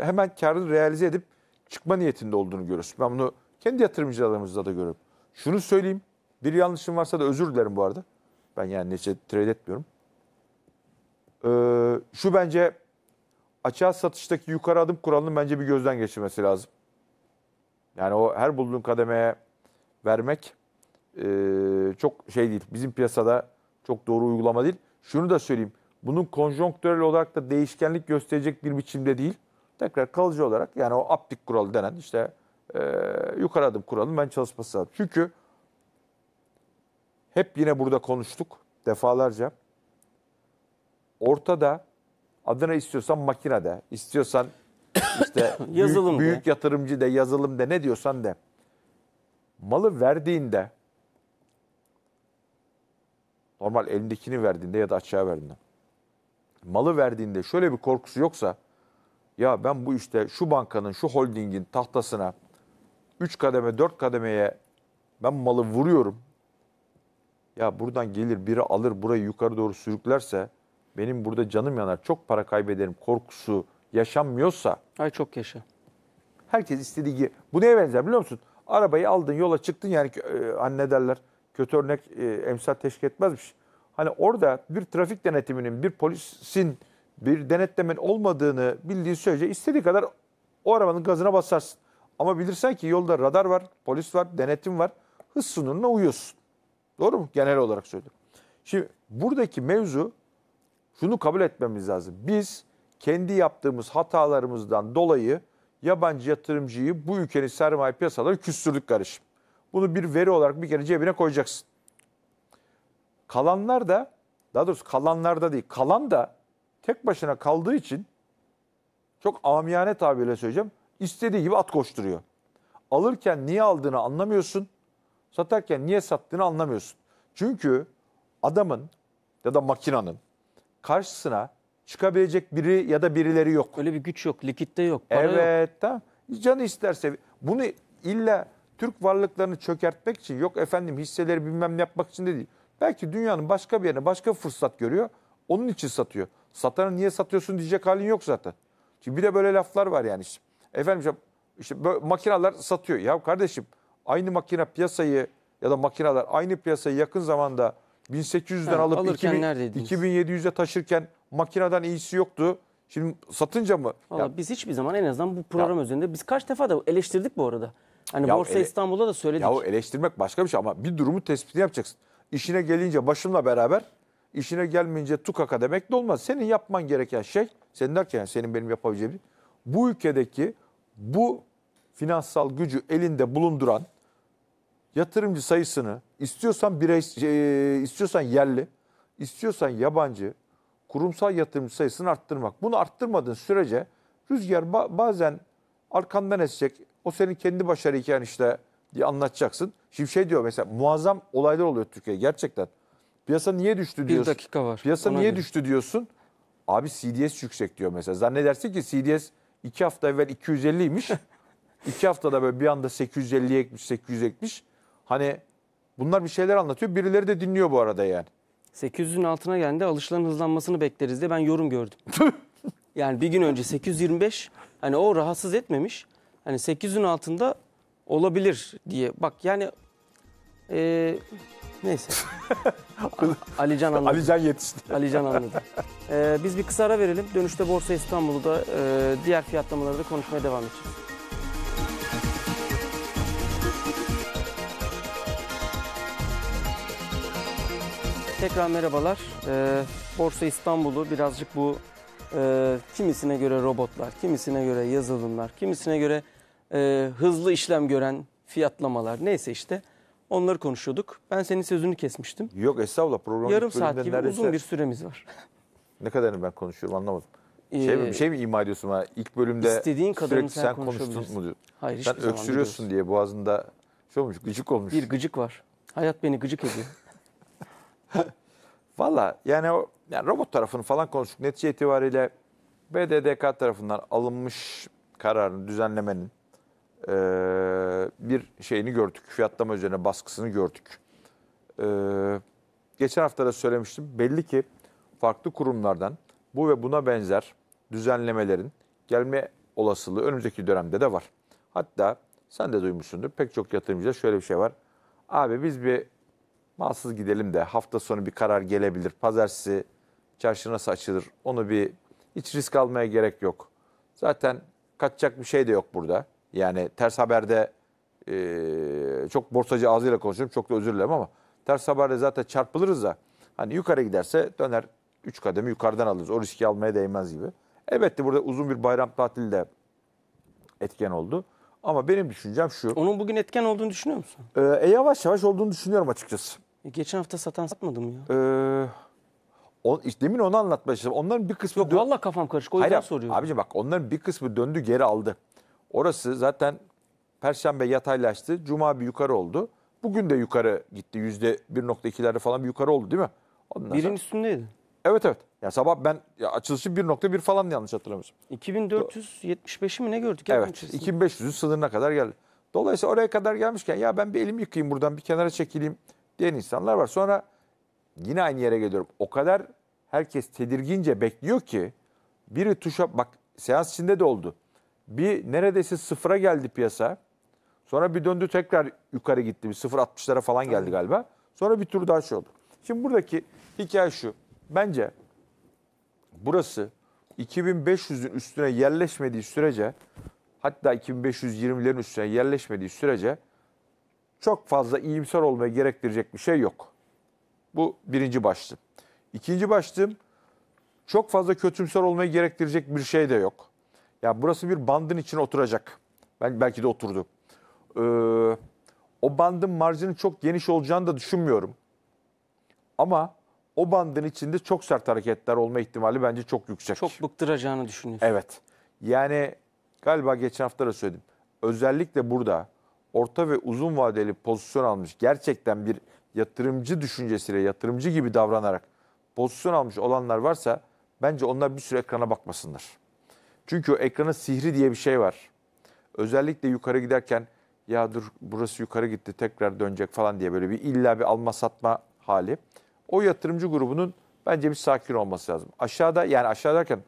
hemen karını realize edip çıkma niyetinde olduğunu görürsün. Ben bunu kendi yatırımcılarımızda da görüyorum. Şunu söyleyeyim. Bir yanlışım varsa da özür dilerim bu arada. Ben yani neyse trade etmiyorum. Ee, şu bence açığa satıştaki yukarı adım kuralının bence bir gözden geçirmesi lazım. Yani o her bulduğun kademeye vermek e, çok şey değil. Bizim piyasada çok doğru uygulama değil. Şunu da söyleyeyim. Bunun konjonktürel olarak da değişkenlik gösterecek bir biçimde değil. Tekrar kalıcı olarak yani o aptik kuralı denen işte e, yukarı adım kuralının ben çalışması lazım. Çünkü hep yine burada konuştuk defalarca. Ortada adına istiyorsan de istiyorsan işte [coughs] büyük, büyük yatırımcı de, yazılım de ne diyorsan de malı verdiğinde normal elindekini verdiğinde ya da açığa verdiğinde malı verdiğinde şöyle bir korkusu yoksa ya ben bu işte şu bankanın şu holdingin tahtasına 3 kademe 4 kademeye ben malı vuruyorum. Ya buradan gelir biri alır burayı yukarı doğru sürüklerse benim burada canım yanar çok para kaybederim korkusu yaşanmıyorsa. Ay çok yaşa. Herkes istediği gibi. Bu neye benzer biliyor musun? Arabayı aldın yola çıktın yani e, anne hani derler kötü örnek e, emsal teşkil etmezmiş. Hani orada bir trafik denetiminin, bir polisin, bir denetlemenin olmadığını bildiğin sürece istediği kadar o arabanın gazına basarsın. Ama bilirsen ki yolda radar var, polis var, denetim var. Hız sınırına uyuyorsun. Doğru mu? Genel olarak söylüyorum. Şimdi buradaki mevzu şunu kabul etmemiz lazım. Biz kendi yaptığımız hatalarımızdan dolayı yabancı yatırımcıyı bu ülkenin sermaye piyasaları küstürdük kardeşim. Bunu bir veri olarak bir kere cebine koyacaksın. Kalanlar da daha doğrusu kalanlar da değil kalan da tek başına kaldığı için çok amiyane tabirle söyleyeceğim istediği gibi at koşturuyor. Alırken niye aldığını anlamıyorsun. Satarken niye sattığını anlamıyorsun. Çünkü adamın ya da makinanın karşısına çıkabilecek biri ya da birileri yok. Öyle bir güç yok, likitte yok, para evet, yok. Tamam. Canı isterse bunu illa Türk varlıklarını çökertmek için yok efendim hisseleri bilmem ne yapmak için de değil. Belki dünyanın başka bir yerine başka bir fırsat görüyor. Onun için satıyor. Satanı niye satıyorsun diyecek halin yok zaten. Şimdi bir de böyle laflar var yani. Işte. Efendim işte, işte böyle makineler satıyor. Ya kardeşim aynı makine piyasayı ya da makineler aynı piyasayı yakın zamanda 1800'den alıp 2000, 2700'e taşırken makineden iyisi yoktu. Şimdi satınca mı? Valla Ya- biz hiçbir zaman en azından bu program üzerinde biz kaç defa da eleştirdik bu arada. Hani Ya Borsa ele- İstanbul'da da söyledik. Ya o eleştirmek başka bir şey ama bir durumu tespitini yapacaksın. İşine gelince başımla beraber, işine gelmeyince tukaka demek de olmaz. Senin yapman gereken şey, senin derken yani senin benim yapabileceğim bu ülkedeki bu finansal gücü elinde bulunduran yatırımcı sayısını istiyorsan birey e, istiyorsan yerli, istiyorsan yabancı kurumsal yatırımcı sayısını arttırmak. Bunu arttırmadığın sürece rüzgar bazen arkandan esecek. O senin kendi başarı hikayen işte diye anlatacaksın. Şimdi şey diyor mesela muazzam olaylar oluyor Türkiye gerçekten. Piyasa niye düştü diyorsun. Bir dakika var. Piyasa niye göre. düştü diyorsun. Abi CDS yüksek diyor mesela. Zannedersin ki CDS iki hafta evvel 250'ymiş. 2 [laughs] haftada böyle bir anda 850'ye ekmiş, 870. Hani bunlar bir şeyler anlatıyor. Birileri de dinliyor bu arada yani. 800'ün altına geldi alışların hızlanmasını bekleriz diye ben yorum gördüm. [laughs] yani bir gün önce 825 hani o rahatsız etmemiş. Hani 800'ün altında olabilir diye. Bak yani e, neyse. [laughs] Alican anladı. Alican yetişti. Alican anladı. Ee, biz bir kısa ara verelim. Dönüşte Borsa İstanbul'da e, diğer fiyatlamaları da konuşmaya devam edeceğiz. Tekrar merhabalar. Ee, Borsa İstanbul'u birazcık bu e, kimisine göre robotlar, kimisine göre yazılımlar, kimisine göre e, hızlı işlem gören fiyatlamalar neyse işte onları konuşuyorduk. Ben senin sözünü kesmiştim. Yok estağfurullah programın Yarım saat gibi neredeyse... uzun bir süremiz var. [laughs] ne kadarını ben konuşuyorum anlamadım. Ee, şey ee, mi, şey mi ima ediyorsun bana? İlk bölümde istediğin sürekli sen, sen konuştun mu diyor. Hayır, sen öksürüyorsun diyorsun. diye boğazında şey olmuş, gıcık olmuş. Bir gıcık var. Hayat beni gıcık ediyor. [laughs] Valla yani o yani robot tarafını falan konuştuk. Netice itibariyle BDDK tarafından alınmış kararın, düzenlemenin e, bir şeyini gördük. Fiyatlama üzerine baskısını gördük. E, geçen hafta da söylemiştim. Belli ki farklı kurumlardan bu ve buna benzer düzenlemelerin gelme olasılığı önümüzdeki dönemde de var. Hatta sen de duymuşsundur pek çok yatırımcıda şöyle bir şey var. Abi biz bir malsız gidelim de hafta sonu bir karar gelebilir. Pazartesi çarşı nasıl açılır onu bir hiç risk almaya gerek yok. Zaten kaçacak bir şey de yok burada. Yani ters haberde e, çok borsacı ağzıyla konuşuyorum çok da özür dilerim ama ters haberde zaten çarpılırız da hani yukarı giderse döner 3 kademi yukarıdan alırız. O riski almaya değmez gibi. Elbette burada uzun bir bayram tatili de etken oldu. Ama benim düşüncem şu. Onun bugün etken olduğunu düşünüyor musun? e, e yavaş yavaş olduğunu düşünüyorum açıkçası. E, geçen hafta satan satmadım ya. Ee, o, işte demin onu anlatmaya Onların bir kısmı... Yok dö- valla kafam karışık o yüzden Hayır, soruyorum. Abici bak onların bir kısmı döndü geri aldı. Orası zaten Perşembe yataylaştı. Cuma bir yukarı oldu. Bugün de yukarı gitti. yüzde %1.2'lerde falan bir yukarı oldu değil mi? Ondan Birinin sonra... üstündeydi. Evet evet. Ya sabah ben ya açılışı 1.1 falan yanlış hatırlamıyorsam. 2475'i mi ne gördük? evet. 2500'ün sınırına kadar geldi. Dolayısıyla oraya kadar gelmişken ya ben bir elimi yıkayayım buradan bir kenara çekileyim diyen insanlar var. Sonra yine aynı yere geliyorum. O kadar herkes tedirgince bekliyor ki biri tuşa bak seans içinde de oldu. Bir neredeyse sıfıra geldi piyasa. Sonra bir döndü tekrar yukarı gitti. Bir sıfır altmışlara falan geldi Aynen. galiba. Sonra bir tur daha şey oldu. Şimdi buradaki hikaye şu. Bence burası 2500'ün üstüne yerleşmediği sürece hatta 2520'lerin üstüne yerleşmediği sürece çok fazla iyimser olmaya gerektirecek bir şey yok. Bu birinci başlığım. İkinci başlığım çok fazla kötümser olmaya gerektirecek bir şey de yok. Ya burası bir bandın içine oturacak. Ben belki de oturdu. Ee, o bandın marjının çok geniş olacağını da düşünmüyorum. Ama o bandın içinde çok sert hareketler olma ihtimali bence çok yüksek. Çok bıktıracağını düşünüyorsun. Evet. Yani galiba geçen hafta da söyledim. Özellikle burada orta ve uzun vadeli pozisyon almış, gerçekten bir yatırımcı düşüncesiyle, yatırımcı gibi davranarak pozisyon almış olanlar varsa bence onlar bir süre ekrana bakmasınlar. Çünkü o ekranın sihri diye bir şey var. Özellikle yukarı giderken ya dur burası yukarı gitti tekrar dönecek falan diye böyle bir illa bir alma satma hali. O yatırımcı grubunun bence bir sakin olması lazım. Aşağıda yani aşağıdayken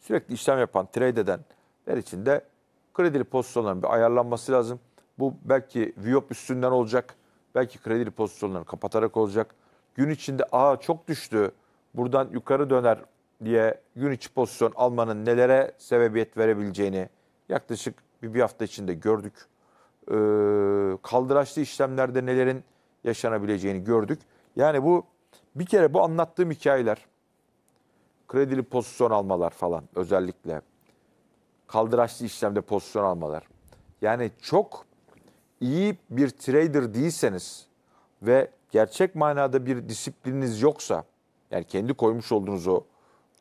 sürekli işlem yapan, trade edenler için de Kredili pozisyonların bir ayarlanması lazım. Bu belki Viyop üstünden olacak. Belki kredili pozisyonlarını kapatarak olacak. Gün içinde aa çok düştü buradan yukarı döner diye gün içi pozisyon almanın nelere sebebiyet verebileceğini yaklaşık bir, bir hafta içinde gördük. Ee, kaldıraçlı işlemlerde nelerin yaşanabileceğini gördük. Yani bu bir kere bu anlattığım hikayeler, kredili pozisyon almalar falan özellikle kaldıraçlı işlemde pozisyon almalar. Yani çok iyi bir trader değilseniz ve gerçek manada bir disiplininiz yoksa yani kendi koymuş olduğunuz o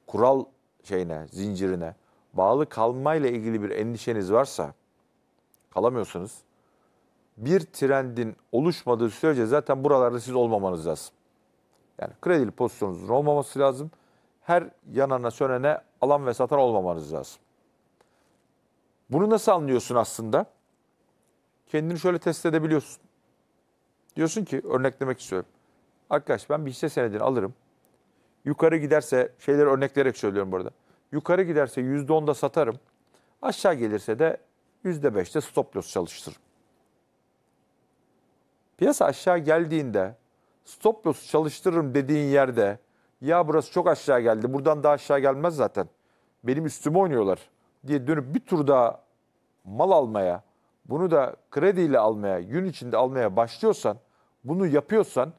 kural şeyine, zincirine bağlı kalmayla ilgili bir endişeniz varsa kalamıyorsunuz. Bir trendin oluşmadığı sürece zaten buralarda siz olmamanız lazım. Yani kredili pozisyonunuzun olmaması lazım. Her yanana sönene alan ve satan olmamanız lazım. Bunu nasıl anlıyorsun aslında? Kendini şöyle test edebiliyorsun. Diyorsun ki örneklemek istiyorum. Arkadaş ben bir hisse senedini alırım. Yukarı giderse şeyleri örnekleyerek söylüyorum burada. Yukarı giderse yüzde onda satarım. Aşağı gelirse de yüzde beşte stop loss çalıştırırım. Piyasa aşağı geldiğinde stop loss çalıştırırım dediğin yerde ya burası çok aşağı geldi buradan daha aşağı gelmez zaten. Benim üstüme oynuyorlar diye dönüp bir tur daha mal almaya, bunu da krediyle almaya, gün içinde almaya başlıyorsan, bunu yapıyorsan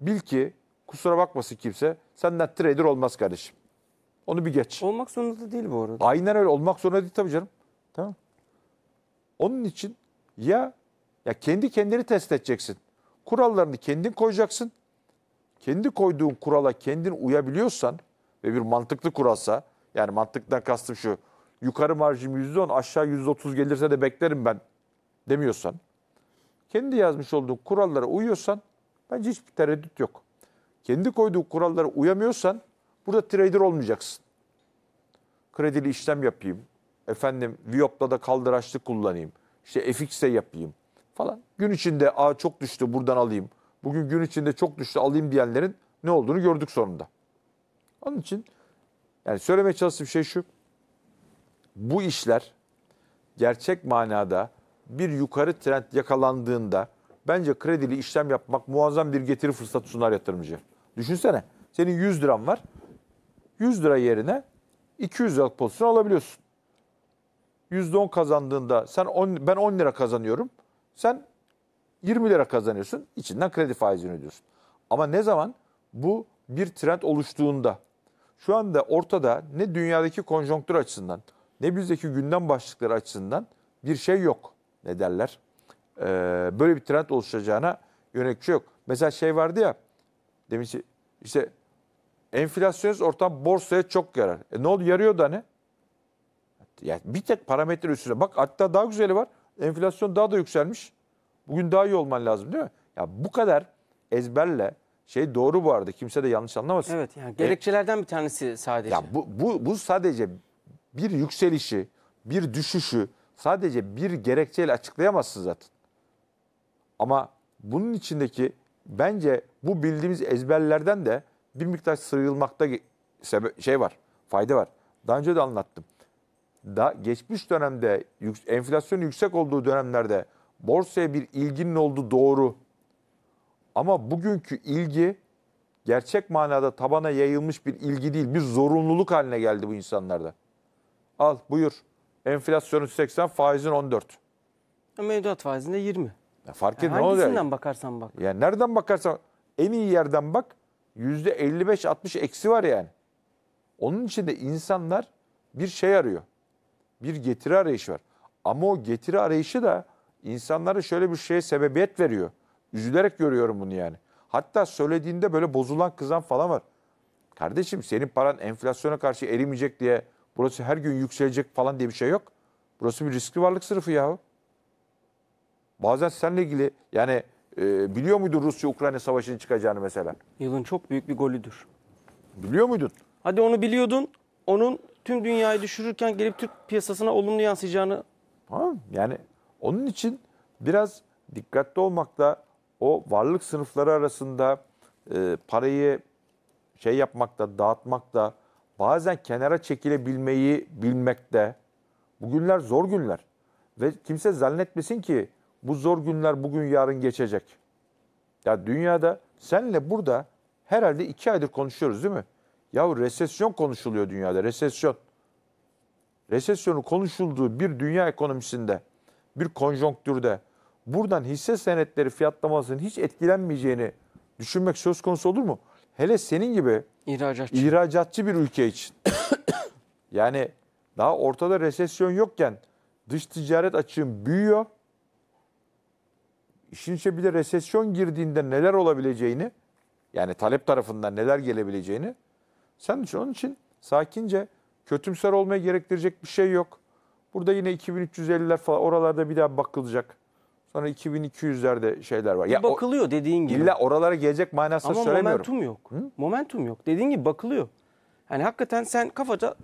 bil ki kusura bakmasın kimse senden trader olmaz kardeşim. Onu bir geç. Olmak zorunda da değil bu arada. Aynen öyle olmak zorunda değil tabii canım. Tamam. Onun için ya ya kendi kendini test edeceksin. Kurallarını kendin koyacaksın. Kendi koyduğun kurala kendin uyabiliyorsan ve bir mantıklı kuralsa yani mantıktan kastım şu yukarı marjim %10 aşağı %30 gelirse de beklerim ben demiyorsan, kendi yazmış olduğun kurallara uyuyorsan bence hiçbir tereddüt yok. Kendi koyduğu kurallara uyamıyorsan burada trader olmayacaksın. Kredili işlem yapayım, efendim Viop'la da kaldıraçlık kullanayım, işte FX'e yapayım falan. Gün içinde a çok düştü buradan alayım, bugün gün içinde çok düştü alayım diyenlerin ne olduğunu gördük sonunda. Onun için yani söylemeye çalıştığım şey şu bu işler gerçek manada bir yukarı trend yakalandığında bence kredili işlem yapmak muazzam bir getiri fırsatı sunar yatırımcı. Düşünsene senin 100 liran var. 100 lira yerine 200 liralık pozisyon alabiliyorsun. %10 kazandığında sen 10, ben 10 lira kazanıyorum. Sen 20 lira kazanıyorsun. İçinden kredi faizini ödüyorsun. Ama ne zaman bu bir trend oluştuğunda şu anda ortada ne dünyadaki konjonktür açısından ne bizdeki gündem başlıkları açısından bir şey yok. Ne derler? Ee, böyle bir trend oluşacağına yönelik şey yok. Mesela şey vardı ya, demin işte enflasyonist ortam borsaya çok yarar. E ne oldu yarıyor da ne? Yani bir tek parametre üstüne. Bak hatta daha güzeli var. Enflasyon daha da yükselmiş. Bugün daha iyi olman lazım değil mi? Ya bu kadar ezberle şey doğru bu arada. Kimse de yanlış anlamasın. Evet yani gerekçelerden e, bir tanesi sadece. Ya bu, bu, bu sadece bir yükselişi, bir düşüşü sadece bir gerekçeyle açıklayamazsın zaten. Ama bunun içindeki bence bu bildiğimiz ezberlerden de bir miktar sıyrılmakta şey var, fayda var. Daha önce de anlattım. Da geçmiş dönemde enflasyon yüksek olduğu dönemlerde borsaya bir ilginin olduğu doğru. Ama bugünkü ilgi gerçek manada tabana yayılmış bir ilgi değil, bir zorunluluk haline geldi bu insanlarda. Al buyur. Enflasyonu 80, faizin 14. E, mevduat faizinde 20. Ya fark e, edin ne oluyor? Hangisinden bakarsan bak. Yani nereden bakarsan en iyi yerden bak yüzde %55-60 eksi var yani. Onun için de insanlar bir şey arıyor. Bir getiri arayışı var. Ama o getiri arayışı da insanlara şöyle bir şeye sebebiyet veriyor. Üzülerek görüyorum bunu yani. Hatta söylediğinde böyle bozulan kızan falan var. Kardeşim senin paran enflasyona karşı erimeyecek diye Burası her gün yükselecek falan diye bir şey yok. Burası bir riskli varlık sınıfı yahu. Bazen seninle ilgili yani e, biliyor muydun Rusya-Ukrayna savaşının çıkacağını mesela? Yılın çok büyük bir golüdür. Biliyor muydun? Hadi onu biliyordun. Onun tüm dünyayı düşürürken gelip Türk piyasasına olumlu yansıyacağını. Ha, yani onun için biraz dikkatli olmakla o varlık sınıfları arasında e, parayı şey yapmakla, da bazen kenara çekilebilmeyi bilmekte. Bugünler zor günler. Ve kimse zannetmesin ki bu zor günler bugün yarın geçecek. Ya dünyada senle burada herhalde iki aydır konuşuyoruz değil mi? Ya resesyon konuşuluyor dünyada, resesyon. Resesyonu konuşulduğu bir dünya ekonomisinde, bir konjonktürde buradan hisse senetleri fiyatlamasının hiç etkilenmeyeceğini düşünmek söz konusu olur mu? Hele senin gibi ihracatçı, ihracatçı bir ülke için. [coughs] yani daha ortada resesyon yokken dış ticaret açığın büyüyor. İşin içine bir de resesyon girdiğinde neler olabileceğini, yani talep tarafından neler gelebileceğini sen için onun için sakince kötümser olmaya gerektirecek bir şey yok. Burada yine 2350'ler falan oralarda bir daha bakılacak. Sonra 2200'lerde şeyler var. Ya bakılıyor o, dediğin gibi. İlla oralara gelecek manasında Ama söylemiyorum. Ama momentum yok. Hı? Momentum yok. Dediğin gibi bakılıyor. Yani hakikaten sen kafaca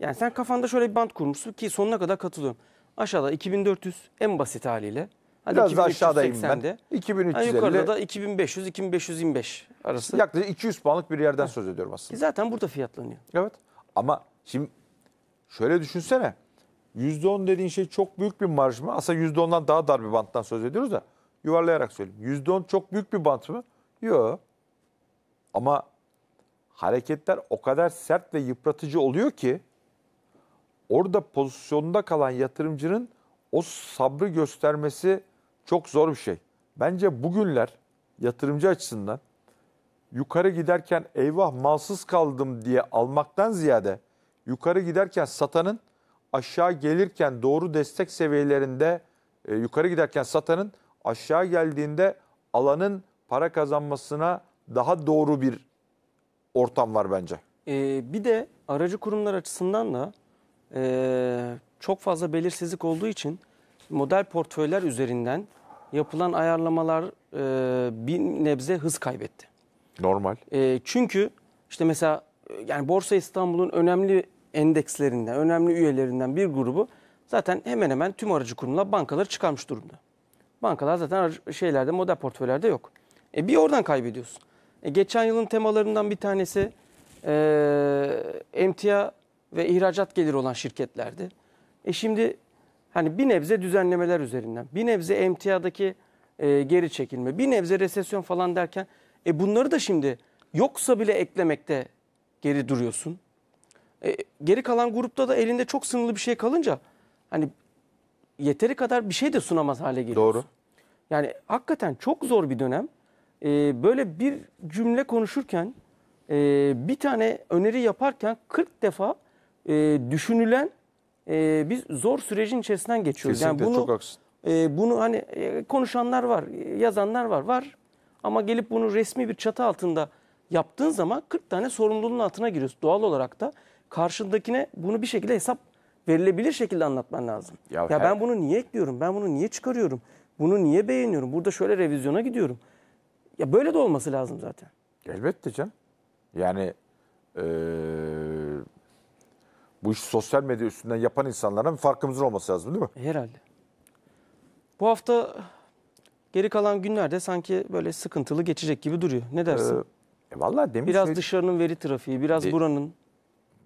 yani sen kafanda şöyle bir band kurmuşsun ki sonuna kadar katılıyorum. Aşağıda 2400 en basit haliyle. Hadi Biraz daha aşağıdayım ben. 2350. Yani yukarıda da 2500 2525 arası. Yaklaşık 200 puanlık bir yerden Heh. söz ediyorum aslında. Zaten burada fiyatlanıyor. Evet. Ama şimdi şöyle düşünsene. %10 dediğin şey çok büyük bir marj mı? Aslında %10'dan daha dar bir banttan söz ediyoruz da yuvarlayarak söyleyeyim. %10 çok büyük bir bant mı? Yok. Ama hareketler o kadar sert ve yıpratıcı oluyor ki orada pozisyonda kalan yatırımcının o sabrı göstermesi çok zor bir şey. Bence bugünler yatırımcı açısından yukarı giderken eyvah malsız kaldım diye almaktan ziyade yukarı giderken satanın aşağı gelirken doğru destek seviyelerinde e, yukarı giderken satanın aşağı geldiğinde alanın para kazanmasına daha doğru bir ortam var bence. Ee, bir de aracı kurumlar açısından da e, çok fazla belirsizlik olduğu için model portföyler üzerinden yapılan ayarlamalar e, bir nebze hız kaybetti. Normal. E, çünkü işte mesela yani Borsa İstanbul'un önemli endekslerinden, önemli üyelerinden bir grubu zaten hemen hemen tüm aracı kurumlar bankaları çıkarmış durumda. Bankalar zaten şeylerde model portföylerde yok. E bir oradan kaybediyorsun. E geçen yılın temalarından bir tanesi e, emtia ve ihracat geliri olan şirketlerdi. E şimdi hani bir nebze düzenlemeler üzerinden, bir nebze emtiadaki e, geri çekilme, bir nebze resesyon falan derken e bunları da şimdi yoksa bile eklemekte geri duruyorsun. E, geri kalan grupta da elinde çok sınırlı bir şey kalınca hani yeteri kadar bir şey de sunamaz hale geliyor. Doğru. Yani hakikaten çok zor bir dönem. E, böyle bir cümle konuşurken e, bir tane öneri yaparken 40 defa e, düşünülen e, biz zor sürecin içerisinden geçiyoruz. Kesinlikle yani bunu, çok haksın. E, bunu hani e, konuşanlar var, yazanlar var, var. Ama gelip bunu resmi bir çatı altında yaptığın zaman 40 tane sorumluluğun altına giriyorsun. Doğal olarak da karşındakine bunu bir şekilde hesap verilebilir şekilde anlatman lazım. Ya, ya ben bunu niye ekliyorum? Ben bunu niye çıkarıyorum? Bunu niye beğeniyorum? Burada şöyle revizyona gidiyorum. Ya böyle de olması lazım zaten. Elbette can. Yani ee, bu iş sosyal medya üstünden yapan insanlara farkımızın olması lazım değil mi? Herhalde. Bu hafta geri kalan günlerde sanki böyle sıkıntılı geçecek gibi duruyor. Ne dersin? Ee, e, vallahi demiş biraz şey... dışarının veri trafiği, biraz de, buranın.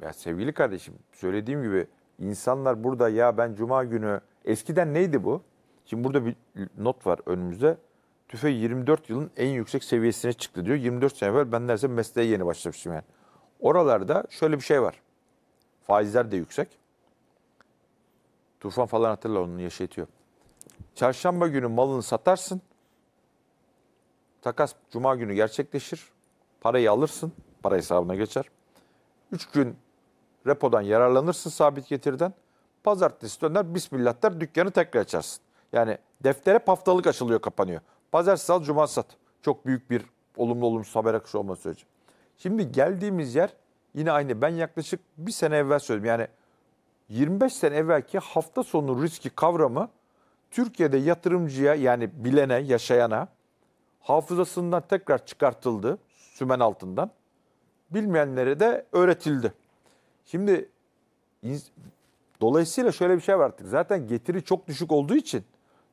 Ya sevgili kardeşim söylediğim gibi insanlar burada ya ben cuma günü eskiden neydi bu? Şimdi burada bir not var önümüzde. TÜFE 24 yılın en yüksek seviyesine çıktı diyor. 24 sene evvel ben derse mesleğe yeni başlamıştım yani. Oralarda şöyle bir şey var. Faizler de yüksek. Tufan falan hatırla onu yaşatıyor. Çarşamba günü malını satarsın. Takas cuma günü gerçekleşir. Parayı alırsın. Para hesabına geçer. Üç gün repodan yararlanırsın sabit getirden. Pazartesi döner bismillah der dükkanı tekrar açarsın. Yani deftere haftalık açılıyor kapanıyor. Pazartesi al cuma sat. Çok büyük bir olumlu olumsuz haber akışı olması sürece. Şimdi geldiğimiz yer yine aynı. Ben yaklaşık bir sene evvel söyledim. Yani 25 sene evvelki hafta sonu riski kavramı Türkiye'de yatırımcıya yani bilene, yaşayana hafızasından tekrar çıkartıldı sümen altından. Bilmeyenlere de öğretildi. Şimdi dolayısıyla şöyle bir şey var artık. Zaten getiri çok düşük olduğu için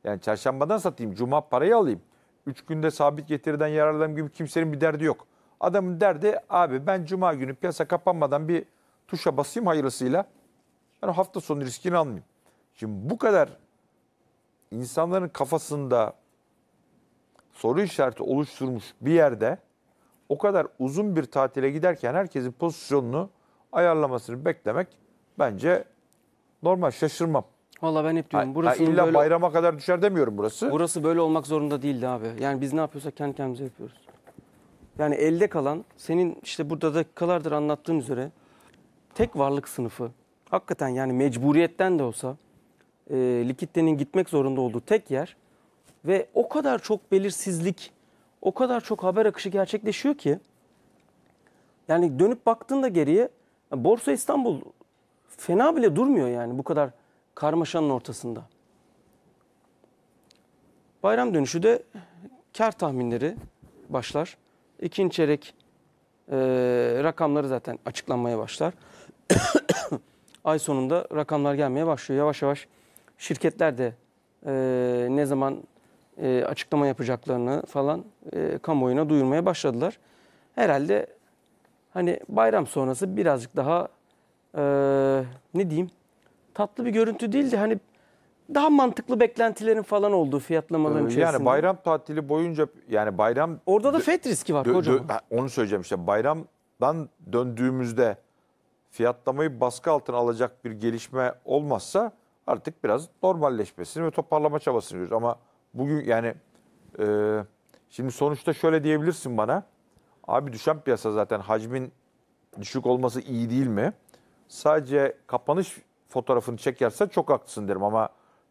yani çarşambadan satayım, cuma parayı alayım. Üç günde sabit getiriden yararlandığım gibi kimsenin bir derdi yok. Adamın derdi abi ben cuma günü piyasa kapanmadan bir tuşa basayım hayırlısıyla. Ben hafta sonu riskini almayayım. Şimdi bu kadar insanların kafasında soru işareti oluşturmuş bir yerde o kadar uzun bir tatile giderken herkesin pozisyonunu ayarlamasını beklemek bence normal şaşırmam. Valla ben hep diyorum. Burası ha, illa böyle, bayrama kadar düşer demiyorum burası. Burası böyle olmak zorunda değildi abi. Yani biz ne yapıyorsak kendi kendimize yapıyoruz. Yani elde kalan senin işte burada dakikalardır anlattığın üzere tek varlık sınıfı. Hakikaten yani mecburiyetten de olsa e, likittenin gitmek zorunda olduğu tek yer ve o kadar çok belirsizlik, o kadar çok haber akışı gerçekleşiyor ki yani dönüp baktığında geriye Borsa İstanbul fena bile durmuyor yani bu kadar karmaşanın ortasında. Bayram dönüşü de kar tahminleri başlar. İkinci çeyrek e, rakamları zaten açıklanmaya başlar. [coughs] Ay sonunda rakamlar gelmeye başlıyor. Yavaş yavaş şirketler de e, ne zaman e, açıklama yapacaklarını falan e, kamuoyuna duyurmaya başladılar. Herhalde hani bayram sonrası birazcık daha e, ne diyeyim tatlı bir görüntü değildi hani daha mantıklı beklentilerin falan olduğu fiyatlamaların ee, içerisinde. Yani bayram tatili boyunca yani bayram... Orada da FED riski var kocaman. Onu söyleyeceğim işte bayramdan döndüğümüzde fiyatlamayı baskı altına alacak bir gelişme olmazsa artık biraz normalleşmesini ve toparlama çabasını görüyoruz. Ama bugün yani e, şimdi sonuçta şöyle diyebilirsin bana Abi düşen piyasa zaten hacmin düşük olması iyi değil mi? Sadece kapanış fotoğrafını çekerse çok haklısın derim ama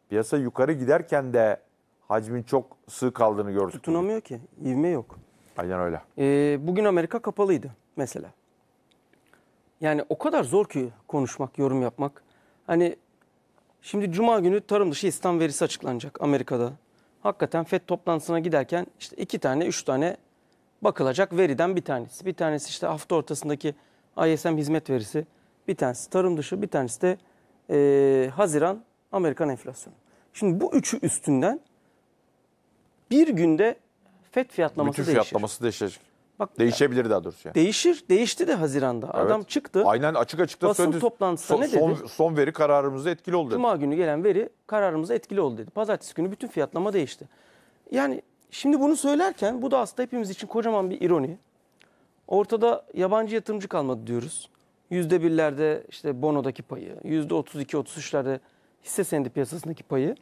piyasa yukarı giderken de hacmin çok sığ kaldığını gördük. Tutunamıyor ki. İvme yok. Aynen öyle. Ee, bugün Amerika kapalıydı mesela. Yani o kadar zor ki konuşmak, yorum yapmak. Hani şimdi cuma günü tarım dışı istihdam verisi açıklanacak Amerika'da. Hakikaten FED toplantısına giderken işte iki tane, üç tane bakılacak veriden bir tanesi. Bir tanesi işte hafta ortasındaki ISM hizmet verisi, bir tanesi tarım dışı, bir tanesi de e, Haziran Amerikan enflasyonu. Şimdi bu üçü üstünden bir günde FED fiyatlaması Bütün değişir. fiyatlaması değişir. Bak, Değişebilir daha doğrusu yani. Değişir. Değişti de Haziran'da. Evet. Adam çıktı. Aynen açık açıkta basın söyledi. toplantısında son, ne dedi? Son, son veri kararımızda etkili oldu dedi. Cuma günü gelen veri kararımıza etkili oldu dedi. Pazartesi günü bütün fiyatlama değişti. Yani Şimdi bunu söylerken bu da aslında hepimiz için kocaman bir ironi. Ortada yabancı yatırımcı kalmadı diyoruz. Yüzde birlerde işte Bono'daki payı, yüzde 32-33'lerde hisse senedi piyasasındaki payı.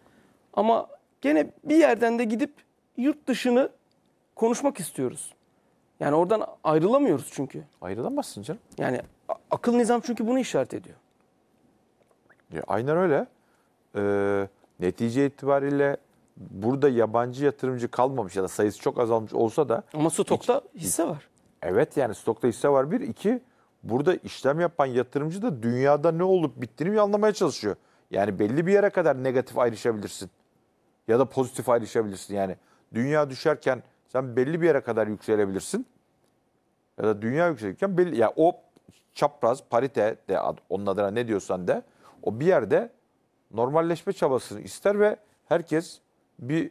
Ama gene bir yerden de gidip yurt dışını konuşmak istiyoruz. Yani oradan ayrılamıyoruz çünkü. Ayrılamazsın canım. Yani akıl nizam çünkü bunu işaret ediyor. Ya, aynen öyle. Ee, netice itibariyle burada yabancı yatırımcı kalmamış ya da sayısı çok azalmış olsa da... Ama stokta hiç, hisse var. Evet yani stokta hisse var bir. iki burada işlem yapan yatırımcı da dünyada ne olup bittiğini anlamaya çalışıyor. Yani belli bir yere kadar negatif ayrışabilirsin. Ya da pozitif ayrışabilirsin yani. Dünya düşerken sen belli bir yere kadar yükselebilirsin. Ya da dünya yükselirken belli, ya o çapraz, parite de onun adına ne diyorsan de o bir yerde normalleşme çabasını ister ve herkes bir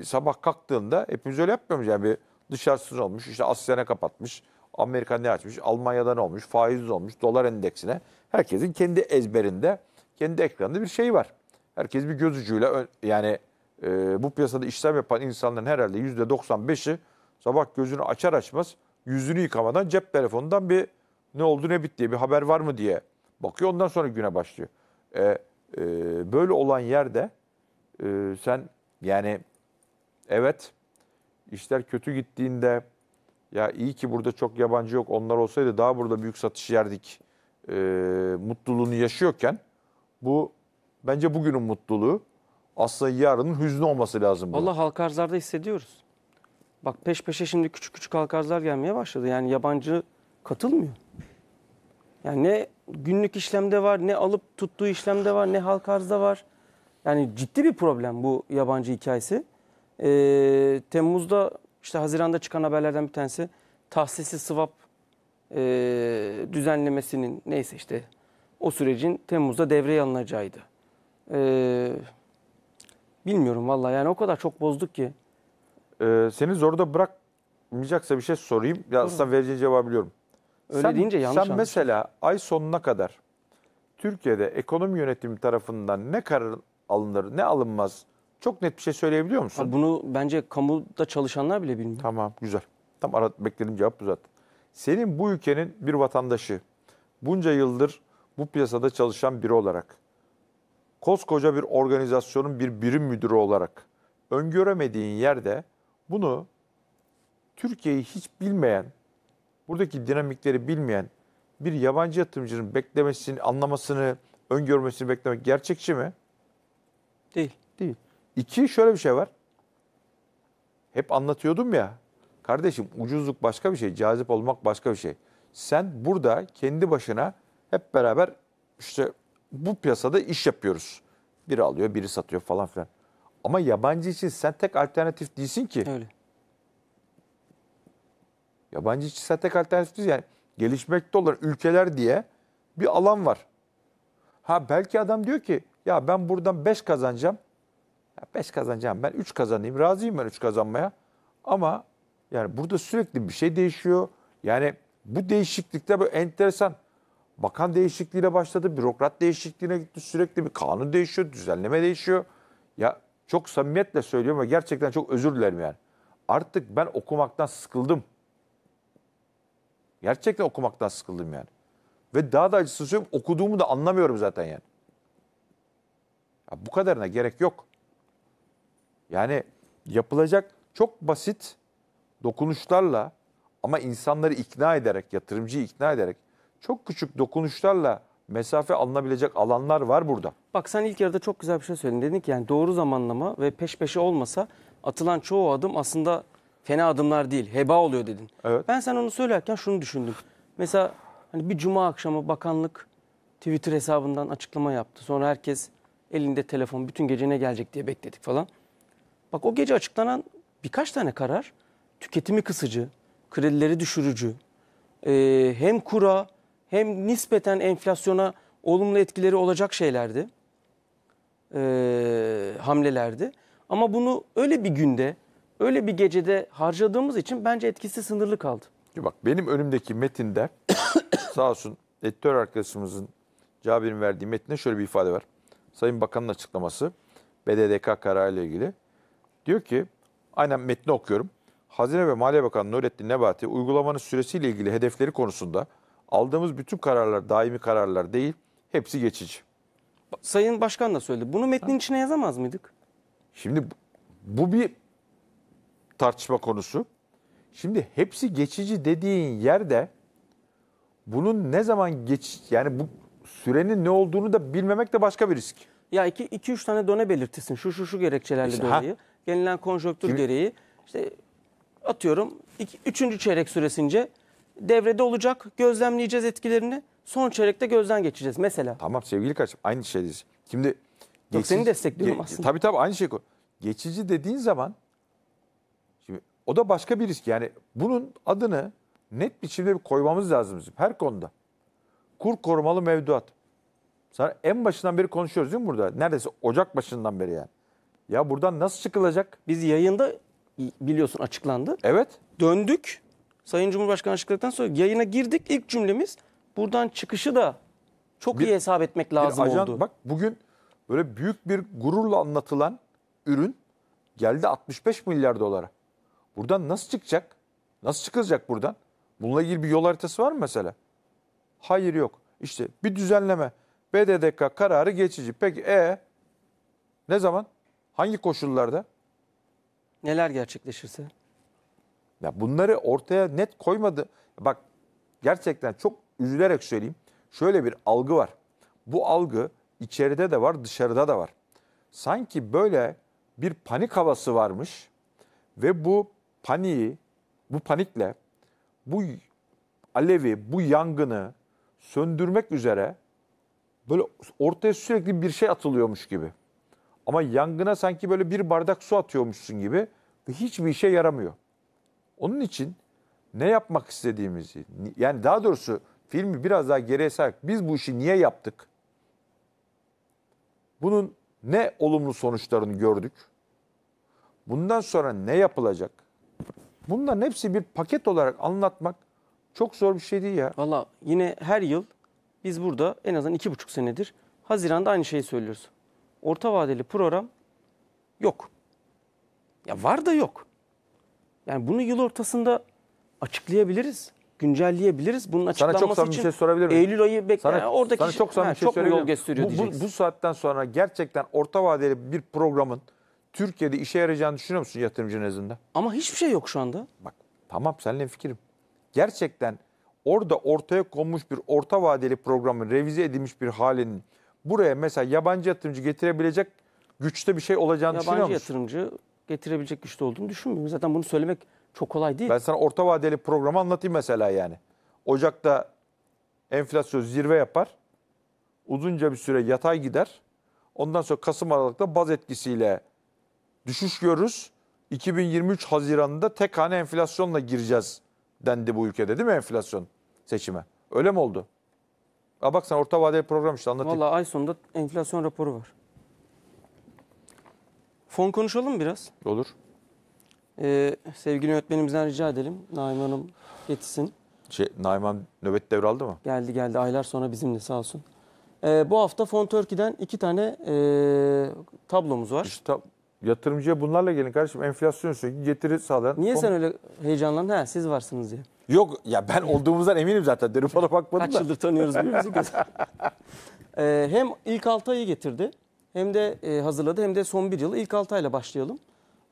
e, sabah kalktığında hepimiz öyle yapmıyoruz. Yani bir dışarısı olmuş, işte Asya'na kapatmış, Amerika ne açmış, Almanya'da ne olmuş, faiz olmuş, dolar endeksine. Herkesin kendi ezberinde, kendi ekranında bir şey var. Herkes bir göz ucuyla yani e, bu piyasada işlem yapan insanların herhalde yüzde %95'i sabah gözünü açar açmaz yüzünü yıkamadan cep telefonundan bir ne oldu ne bitti diye bir haber var mı diye bakıyor. Ondan sonra güne başlıyor. E, e, böyle olan yerde e, sen yani evet işler kötü gittiğinde ya iyi ki burada çok yabancı yok onlar olsaydı daha burada büyük satış yerdik e, mutluluğunu yaşıyorken bu bence bugünün mutluluğu aslında yarının hüznü olması lazım. Bunun. Allah halka arzlarda hissediyoruz. Bak peş peşe şimdi küçük küçük halka arzlar gelmeye başladı. Yani yabancı katılmıyor. Yani ne günlük işlemde var, ne alıp tuttuğu işlemde var, ne halka arzda var. Yani ciddi bir problem bu yabancı hikayesi. E, Temmuz'da işte Haziran'da çıkan haberlerden bir tanesi tahsisi swap e, düzenlemesinin neyse işte o sürecin Temmuz'da devreye alınacağıydı. E, ee, bilmiyorum vallahi yani o kadar çok bozduk ki. Ee, seni zorda bırakmayacaksa bir şey sorayım. Ya aslında vereceğin cevabı biliyorum. Öyle sen, deyince yanlış Sen anlaşılır. mesela ay sonuna kadar Türkiye'de ekonomi yönetimi tarafından ne karar alınır, ne alınmaz? Çok net bir şey söyleyebiliyor musun? Ha, bunu bence kamuda çalışanlar bile bilmiyor. Tamam, güzel. Tam ara, bekledim cevap bu zaten. Senin bu ülkenin bir vatandaşı, bunca yıldır bu piyasada çalışan biri olarak, koskoca bir organizasyonun bir birim müdürü olarak öngöremediğin yerde bunu Türkiye'yi hiç bilmeyen, buradaki dinamikleri bilmeyen bir yabancı yatırımcının beklemesini, anlamasını, öngörmesini beklemek gerçekçi mi? Değil. Değil. İki şöyle bir şey var. Hep anlatıyordum ya. Kardeşim ucuzluk başka bir şey, cazip olmak başka bir şey. Sen burada kendi başına hep beraber işte bu piyasada iş yapıyoruz. Biri alıyor, biri satıyor falan filan. Ama yabancı için sen tek alternatif değilsin ki. Öyle. Yabancı için sen tek alternatif değilsin. Yani gelişmekte olan ülkeler diye bir alan var. Ha belki adam diyor ki ya ben buradan 5 kazanacağım. 5 kazanacağım. Ben 3 kazanayım. Razıyım ben 3 kazanmaya. Ama yani burada sürekli bir şey değişiyor. Yani bu değişiklikte böyle enteresan. Bakan değişikliğiyle başladı, bürokrat değişikliğine gitti. Sürekli bir kanun değişiyor, düzenleme değişiyor. Ya çok samimiyetle söylüyorum ve gerçekten çok özür dilerim yani. Artık ben okumaktan sıkıldım. Gerçekten okumaktan sıkıldım yani. Ve daha da acısı söylüyorum okuduğumu da anlamıyorum zaten yani. Ya bu kadarına gerek yok. Yani yapılacak çok basit dokunuşlarla ama insanları ikna ederek, yatırımcıyı ikna ederek çok küçük dokunuşlarla mesafe alınabilecek alanlar var burada. Bak sen ilk yarıda çok güzel bir şey söyledin. Dedin ki yani doğru zamanlama ve peş peşe olmasa atılan çoğu adım aslında fena adımlar değil. Heba oluyor dedin. Evet. Ben sen onu söylerken şunu düşündüm. Mesela hani bir cuma akşamı bakanlık Twitter hesabından açıklama yaptı. Sonra herkes Elinde telefon bütün gece ne gelecek diye bekledik falan. Bak o gece açıklanan birkaç tane karar tüketimi kısıcı, kredileri düşürücü, e, hem kura hem nispeten enflasyona olumlu etkileri olacak şeylerdi, e, hamlelerdi. Ama bunu öyle bir günde, öyle bir gecede harcadığımız için bence etkisi sınırlı kaldı. Bak benim önümdeki metinde [coughs] sağ olsun editör arkadaşımızın Cabir'in verdiği metinde şöyle bir ifade var. Sayın Bakan'ın açıklaması BDDK kararıyla ilgili. Diyor ki aynen metni okuyorum. Hazine ve Maliye Bakanı Nurettin Nebati uygulamanın süresiyle ilgili hedefleri konusunda aldığımız bütün kararlar daimi kararlar değil, hepsi geçici. Sayın Başkan da söyledi. Bunu metnin içine yazamaz mıydık? Şimdi bu bir tartışma konusu. Şimdi hepsi geçici dediğin yerde bunun ne zaman geç yani bu sürenin ne olduğunu da bilmemek de başka bir risk. Ya iki iki üç tane döne belirtirsin. Şu şu şu gerekçelerle İşte, dolayı. Gelinen konjonktür Şimdi- gereği işte atıyorum 3. çeyrek süresince devrede olacak. Gözlemleyeceğiz etkilerini. Son çeyrekte gözden geçeceğiz mesela. Tamam sevgili kardeşim aynı şeyiz. Şimdi geçici- seni destekliyorum aslında. Tabii tabii aynı şey. Geçici dediğin zaman şimdi o da başka bir risk. Yani bunun adını net biçimde bir koymamız lazım bizim her konuda kur korumalı mevduat. Sana en başından beri konuşuyoruz değil mi burada? Neredeyse Ocak başından beri yani. Ya buradan nasıl çıkılacak? Biz yayında biliyorsun açıklandı. Evet. Döndük. Sayın Cumhurbaşkanı açıkladıktan sonra yayına girdik. İlk cümlemiz buradan çıkışı da çok bir, iyi hesap etmek lazım ajan, oldu. Bak bugün böyle büyük bir gururla anlatılan ürün geldi 65 milyar dolara. Buradan nasıl çıkacak? Nasıl çıkılacak buradan? Bununla ilgili bir yol haritası var mı mesela? Hayır yok. İşte bir düzenleme. BDDK kararı geçici. Peki e ne zaman? Hangi koşullarda? Neler gerçekleşirse? Ya bunları ortaya net koymadı. Bak gerçekten çok üzülerek söyleyeyim. Şöyle bir algı var. Bu algı içeride de var, dışarıda da var. Sanki böyle bir panik havası varmış ve bu paniği, bu panikle bu alevi, bu yangını söndürmek üzere böyle ortaya sürekli bir şey atılıyormuş gibi. Ama yangına sanki böyle bir bardak su atıyormuşsun gibi ve hiçbir işe yaramıyor. Onun için ne yapmak istediğimizi, yani daha doğrusu filmi biraz daha geriye sark. Biz bu işi niye yaptık? Bunun ne olumlu sonuçlarını gördük? Bundan sonra ne yapılacak? Bunların hepsi bir paket olarak anlatmak çok zor bir şey değil ya. Valla yine her yıl biz burada en azından iki buçuk senedir Haziran'da aynı şeyi söylüyoruz. Orta vadeli program yok. Ya var da yok. Yani bunu yıl ortasında açıklayabiliriz, güncelleyebiliriz. Bunun açıklanması sana çok için bir şey sorabilir miyim? Eylül ayı bekle. Sana, yani oradaki sana çok samimi bir şey çok mu yol gösteriyor bu, bu, bu saatten sonra gerçekten orta vadeli bir programın Türkiye'de işe yarayacağını düşünüyor musun yatırımcı nezdinde? Ama hiçbir şey yok şu anda. Bak tamam seninle fikrim gerçekten orada ortaya konmuş bir orta vadeli programın revize edilmiş bir halinin buraya mesela yabancı yatırımcı getirebilecek güçte bir şey olacağını yabancı düşünüyor musun? Yabancı yatırımcı getirebilecek güçte olduğunu düşünmüyorum. Zaten bunu söylemek çok kolay değil. Ben sana orta vadeli programı anlatayım mesela yani. Ocak'ta enflasyon zirve yapar. Uzunca bir süre yatay gider. Ondan sonra Kasım Aralık'ta baz etkisiyle düşüş görürüz. 2023 Haziran'da tek hane enflasyonla gireceğiz dendi bu ülkede değil mi enflasyon seçime? Öyle mi oldu? Aa bak sen orta vadeli program işte anlatayım. Valla ay sonunda enflasyon raporu var. Fon konuşalım biraz. Olur. Ee, sevgili yönetmenimizden rica edelim. Naime Hanım yetişsin. Şey, Naiman nöbet devraldı mı? Geldi geldi aylar sonra bizimle sağ olsun. Ee, bu hafta Fon Turkey'den iki tane e, tablomuz var. İşte Yatırımcıya bunlarla gelin kardeşim enflasyon sürekli getiri sağlayan. Niye sen öyle heyecanlandın? Ha siz varsınız diye. Yok ya ben olduğumuzdan eminim zaten. Derin bana bakmadım Kaç da. yıldır tanıyoruz birbirimizi. [laughs] ee, hem ilk 6 ayı getirdi hem de e, hazırladı hem de son bir yılı ilk 6 ayla başlayalım.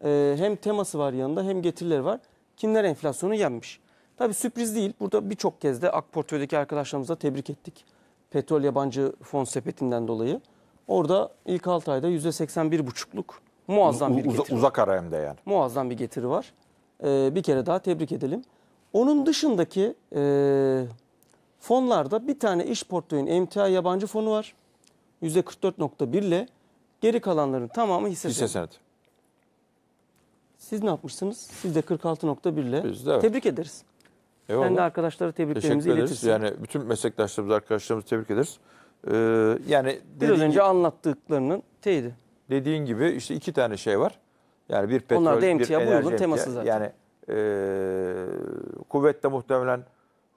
Ee, hem teması var yanında hem getirileri var. Kimler enflasyonu yenmiş? Tabii sürpriz değil. Burada birçok kez de AK Portföy'deki arkadaşlarımıza tebrik ettik. Petrol yabancı fon sepetinden dolayı. Orada ilk 6 ayda %81,5'luk Muazzam bir getiri. uzak ara hem de yani. Muazzam bir getiri var. Ee, bir kere daha tebrik edelim. Onun dışındaki e, fonlarda bir tane iş portföyün MTA yabancı fonu var. %44.1 ile geri kalanların tamamı hisse Hisse senedi. Siz ne yapmışsınız? Siz de 46.1 ile. evet. Tebrik ederiz. Eyvallah. Ben de arkadaşlara tebriklerimizi Teşekkür Yani bütün meslektaşlarımız, arkadaşlarımızı tebrik ederiz. Ee, yani Biraz önce gibi- anlattıklarının teyidi dediğin gibi işte iki tane şey var. Yani bir petrol, Onlar da emtia, bir enerji. teması zaten. Yani e, kuvvetle muhtemelen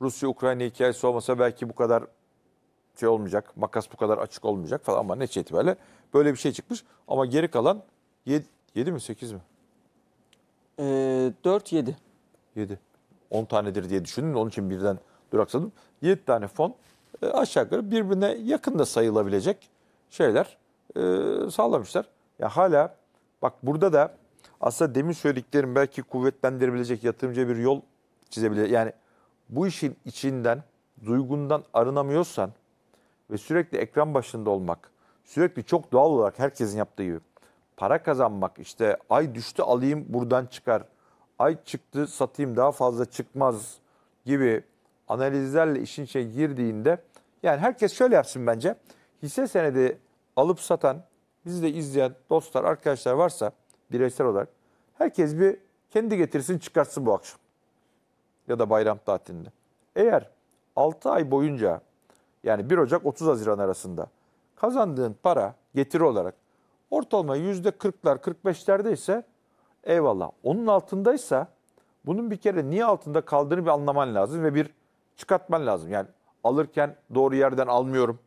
Rusya-Ukrayna hikayesi olmasa belki bu kadar şey olmayacak, makas bu kadar açık olmayacak falan ama netice itibariyle böyle bir şey çıkmış. Ama geri kalan 7, mi 8 mi? E, 4-7. 7. 10 tanedir diye düşündüm. Onun için birden duraksadım. 7 tane fon e, aşağı yukarı birbirine yakında sayılabilecek şeyler e, sağlamışlar. Ya hala bak burada da aslında demin söylediklerim belki kuvvetlendirebilecek yatırımcı bir yol çizebilir. Yani bu işin içinden, duygundan arınamıyorsan ve sürekli ekran başında olmak, sürekli çok doğal olarak herkesin yaptığı gibi para kazanmak, işte ay düştü alayım buradan çıkar, ay çıktı satayım daha fazla çıkmaz gibi analizlerle işin içine girdiğinde yani herkes şöyle yapsın bence. Hisse senedi alıp satan, bizi de izleyen dostlar, arkadaşlar varsa bireysel olarak herkes bir kendi getirsin çıkartsın bu akşam. Ya da bayram tatilinde. Eğer 6 ay boyunca yani 1 Ocak 30 Haziran arasında kazandığın para getiri olarak ortalama %40'lar 45'lerde ise eyvallah. Onun altındaysa bunun bir kere niye altında kaldığını bir anlaman lazım ve bir çıkartman lazım. Yani alırken doğru yerden almıyorum.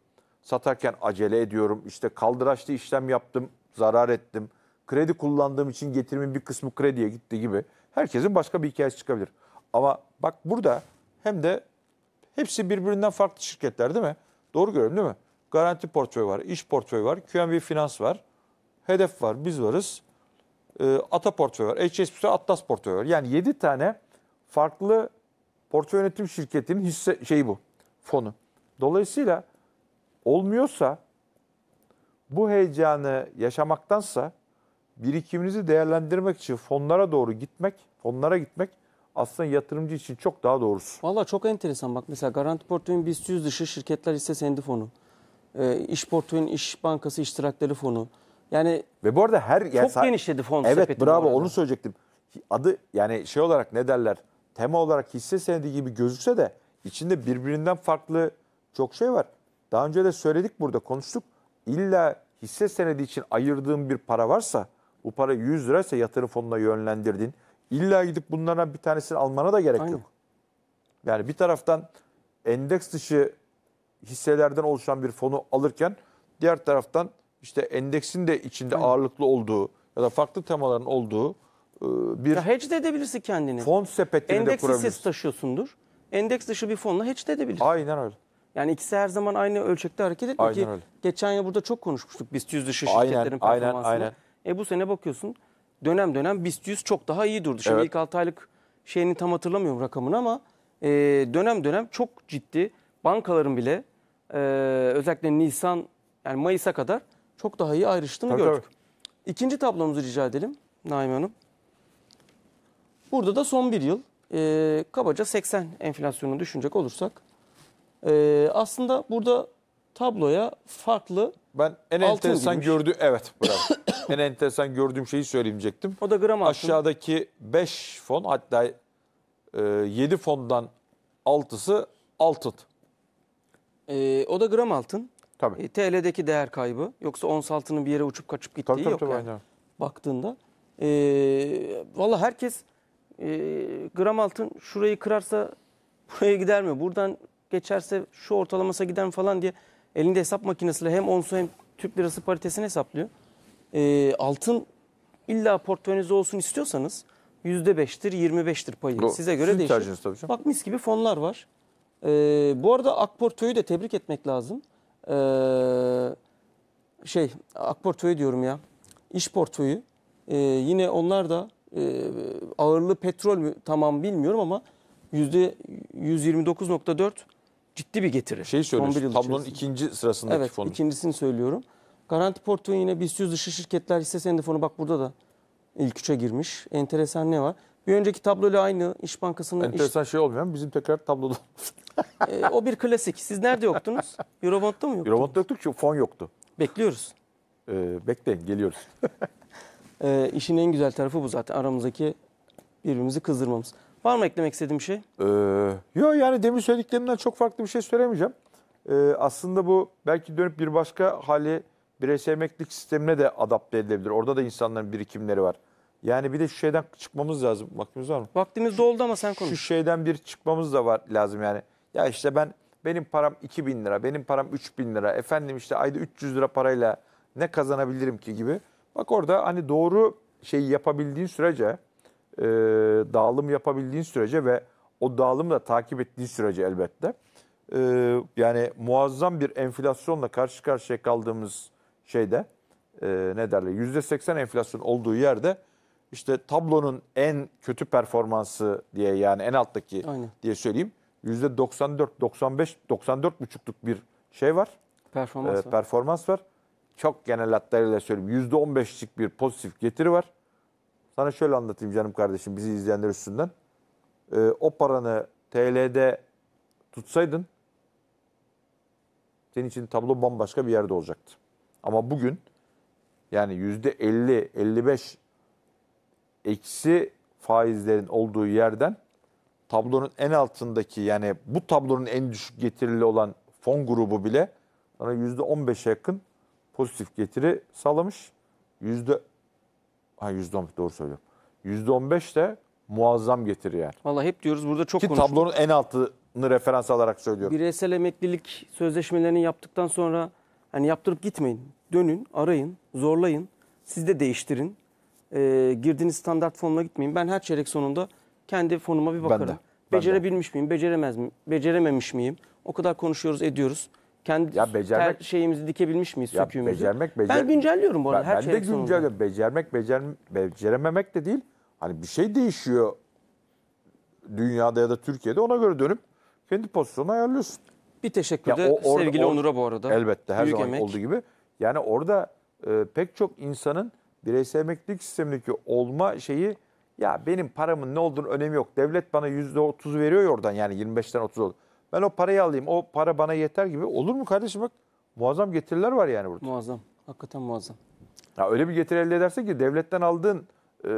Satarken acele ediyorum. İşte kaldıraçlı işlem yaptım, zarar ettim. Kredi kullandığım için getirimin bir kısmı krediye gitti gibi. Herkesin başka bir hikayesi çıkabilir. Ama bak burada hem de hepsi birbirinden farklı şirketler değil mi? Doğru görüyorum değil mi? Garanti portföy var, iş portföy var, QNB Finans var, Hedef var, biz varız. E, Ata portföy var, HSBC Atlas portföy var. Yani 7 tane farklı portföy yönetim şirketinin hisse şeyi bu, fonu. Dolayısıyla olmuyorsa bu heyecanı yaşamaktansa birikiminizi değerlendirmek için fonlara doğru gitmek, fonlara gitmek aslında yatırımcı için çok daha doğrusu. Valla çok enteresan bak mesela Garanti Portföy'ün BIST 100 dışı şirketler hisse senedi fonu. E, iş Portföy'ün İş Bankası iştirakleri fonu. Yani ve bu arada her yani, çok genişledi fon evet, sepeti. Evet bravo onu söyleyecektim. Adı yani şey olarak ne derler? Tema olarak hisse senedi gibi gözükse de içinde birbirinden farklı çok şey var. Daha önce de söyledik burada konuştuk. İlla hisse senedi için ayırdığın bir para varsa bu para 100 liraysa yatırım fonuna yönlendirdin. İlla gidip bunlardan bir tanesini almana da gerek Aynen. yok. Yani bir taraftan endeks dışı hisselerden oluşan bir fonu alırken diğer taraftan işte endeksin de içinde Aynen. ağırlıklı olduğu ya da farklı temaların olduğu ıı, bir ya hedge de edebilirsin kendini. Fon sepetini Endeks de kurabilirsin. Endeks hissesi taşıyorsundur. Endeks dışı bir fonla hedge de edebilirsin. Aynen öyle. Yani ikisi her zaman aynı ölçekte hareket etmiyor Aynen ki. öyle. Geçen yıl burada çok konuşmuştuk BIST 100 dışı Aynen, şirketlerin performansını. aynen. E bu sene bakıyorsun dönem dönem BIST 100 çok daha iyi durdu. Şimdi Evet. ilk 6 aylık şeyini tam hatırlamıyorum rakamını ama e, dönem dönem çok ciddi bankaların bile e, özellikle Nisan yani Mayıs'a kadar çok daha iyi ayrıştığını Tabii, gördük. İkinci tablomuzu rica edelim Naime Hanım. Burada da son bir yıl e, kabaca 80 enflasyonunu düşünecek olursak ee, aslında burada tabloya farklı ben en enteresan gördüğüm evet bravo. [coughs] en enteresan gördüğüm şeyi söyleyecektim. O da gram altın. Aşağıdaki 5 fon hatta 7 e, fondan 6'sı altın. E, o da gram altın. Tabii. E, TL'deki değer kaybı yoksa ons altının bir yere uçup kaçıp gittiği tabii, tabii, yok tabii, yani. Aynen. Baktığında e, ee, valla herkes e, gram altın şurayı kırarsa [laughs] buraya gider mi? Buradan geçerse şu ortalamasa gider falan diye elinde hesap makinesiyle hem onsu hem Türk lirası paritesini hesaplıyor. E, altın illa portföyünüzde olsun istiyorsanız %5'tir, 25'tir payı. Bu, Size göre değişir. Tabii canım. Bak mis gibi fonlar var. E, bu arada Akportöy'ü de tebrik etmek lazım. E, şey Akportöy'ü diyorum ya. İş portföyü. E, yine onlar da e, ağırlığı petrol mü tamam bilmiyorum ama %129.4 ciddi bir getiri. Şey söylüyorsun, tablonun içerisinde. ikinci sırasındaki evet, fonu. Evet, ikincisini söylüyorum. Garanti portföyü yine BIST 100 dışı şirketler hisse senedi fonu bak burada da ilk üçe girmiş. Enteresan ne var? Bir önceki tabloyla aynı İş Bankası'nın... Enteresan iş... şey olmuyor mu? Bizim tekrar tabloda... [laughs] e, o bir klasik. Siz nerede yoktunuz? Eurobond'da mı yoktunuz? Eurobond'da yoktuk çünkü fon yoktu. Bekliyoruz. Ee, bekleyin geliyoruz. [laughs] e, işin en güzel tarafı bu zaten. Aramızdaki birbirimizi kızdırmamız. Var mı eklemek istediğim bir şey? Ee, yok yani demin söylediklerimden çok farklı bir şey söylemeyeceğim. Ee, aslında bu belki dönüp bir başka hali bireysel emeklilik sistemine de adapte edilebilir. Orada da insanların birikimleri var. Yani bir de şu şeyden çıkmamız lazım. Vaktimiz var mı? Vaktimiz doldu ama sen konuş. Şu şeyden bir çıkmamız da var lazım yani. Ya işte ben benim param 2000 lira, benim param 3000 lira. Efendim işte ayda 300 lira parayla ne kazanabilirim ki gibi. Bak orada hani doğru şeyi yapabildiğin sürece e, dağılım yapabildiğin sürece ve o dağılımı da takip ettiğin sürece elbette e, yani muazzam bir enflasyonla karşı karşıya kaldığımız şeyde e, ne derler %80 enflasyon olduğu yerde işte tablonun en kötü performansı diye yani en alttaki Aynen. diye söyleyeyim %94 95 94,5'luk bir şey var. Performans, e, var. performans var. Çok genel hatlarıyla söyleyeyim %15'lik bir pozitif getiri var. Sana şöyle anlatayım canım kardeşim bizi izleyenler üstünden. Ee, o paranı TL'de tutsaydın senin için tablo bambaşka bir yerde olacaktı. Ama bugün yani %50-55 eksi faizlerin olduğu yerden tablonun en altındaki yani bu tablonun en düşük getirili olan fon grubu bile sana %15'e yakın pozitif getiri sağlamış. Ha yüzde %10 doğru söylüyorum. Yüzde on beş de muazzam getiri yani. Valla hep diyoruz burada çok Ki konuştuk. tablonun en altını referans alarak söylüyorum. Bireysel emeklilik sözleşmelerini yaptıktan sonra hani yaptırıp gitmeyin. Dönün, arayın, zorlayın. Siz de değiştirin. Ee, girdiğiniz standart fonuna gitmeyin. Ben her çeyrek sonunda kendi fonuma bir bakarım. Ben de. Ben Becerebilmiş de. miyim, beceremez miyim, becerememiş miyim? O kadar konuşuyoruz, ediyoruz kendi ya becermek, ter, şeyimizi dikebilmiş miyiz ya söküğümüzü? Becermek, becer, ben güncelliyorum bu arada ben, her ben Ben de şey güncelliyorum. Becermek, becer, becerememek de değil. Hani bir şey değişiyor dünyada ya da Türkiye'de ona göre dönüp kendi pozisyonunu ayarlıyorsun. Bir teşekkür ya de o, sevgili Onur'a bu arada. Elbette her Büyük zaman emek. olduğu gibi. Yani orada e, pek çok insanın bireysel emeklilik sistemindeki olma şeyi ya benim paramın ne olduğunu önemi yok. Devlet bana %30'u veriyor oradan yani 25'ten 30 oldu. Ben o parayı alayım. O para bana yeter gibi. Olur mu kardeşim bak muazzam getiriler var yani burada. Muazzam. Hakikaten muazzam. Ya öyle bir getiri elde ederse ki devletten aldığın e,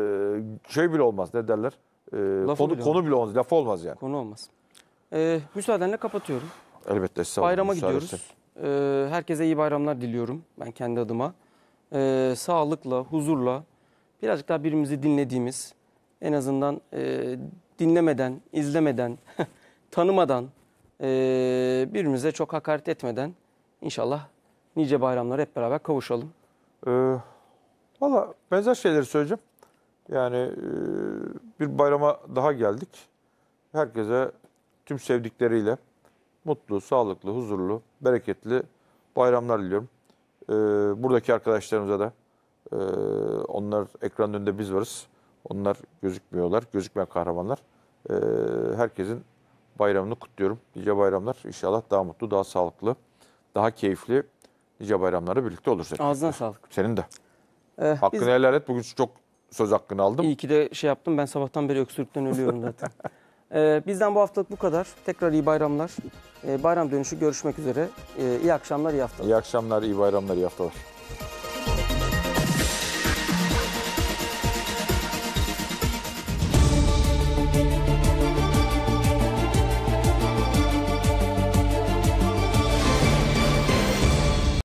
şey bile olmaz. Ne derler? E, konu, bile konu bile olmaz. Laf olmaz yani. Konu olmaz. Ee, müsaadenle kapatıyorum. Elbette. Sağ Bayrama müsaade gidiyoruz. Ee, herkese iyi bayramlar diliyorum. Ben kendi adıma. Ee, sağlıkla, huzurla, birazcık daha birimizi dinlediğimiz, en azından e, dinlemeden, izlemeden, [laughs] tanımadan, ee, birbirimize çok hakaret etmeden inşallah nice bayramlara hep beraber kavuşalım. Ee, Valla benzer şeyleri söyleyeceğim. Yani e, bir bayrama daha geldik. Herkese tüm sevdikleriyle mutlu, sağlıklı, huzurlu, bereketli bayramlar diliyorum. Ee, buradaki arkadaşlarımıza da e, onlar ekranın önünde biz varız. Onlar gözükmüyorlar, gözükmeyen kahramanlar. E, herkesin bayramını kutluyorum. Nice bayramlar. İnşallah daha mutlu, daha sağlıklı, daha keyifli nice bayramları birlikte oluruz. Ağzına sağlık. Senin de. Ee, Hakkını biz... helal et. Bugün çok söz hakkını aldım. İyi ki de şey yaptım. Ben sabahtan beri öksürükten ölüyorum zaten. [laughs] ee, bizden bu haftalık bu kadar. Tekrar iyi bayramlar. Ee, bayram dönüşü görüşmek üzere. Ee, iyi akşamlar, iyi haftalar. İyi akşamlar, iyi bayramlar, iyi haftalar.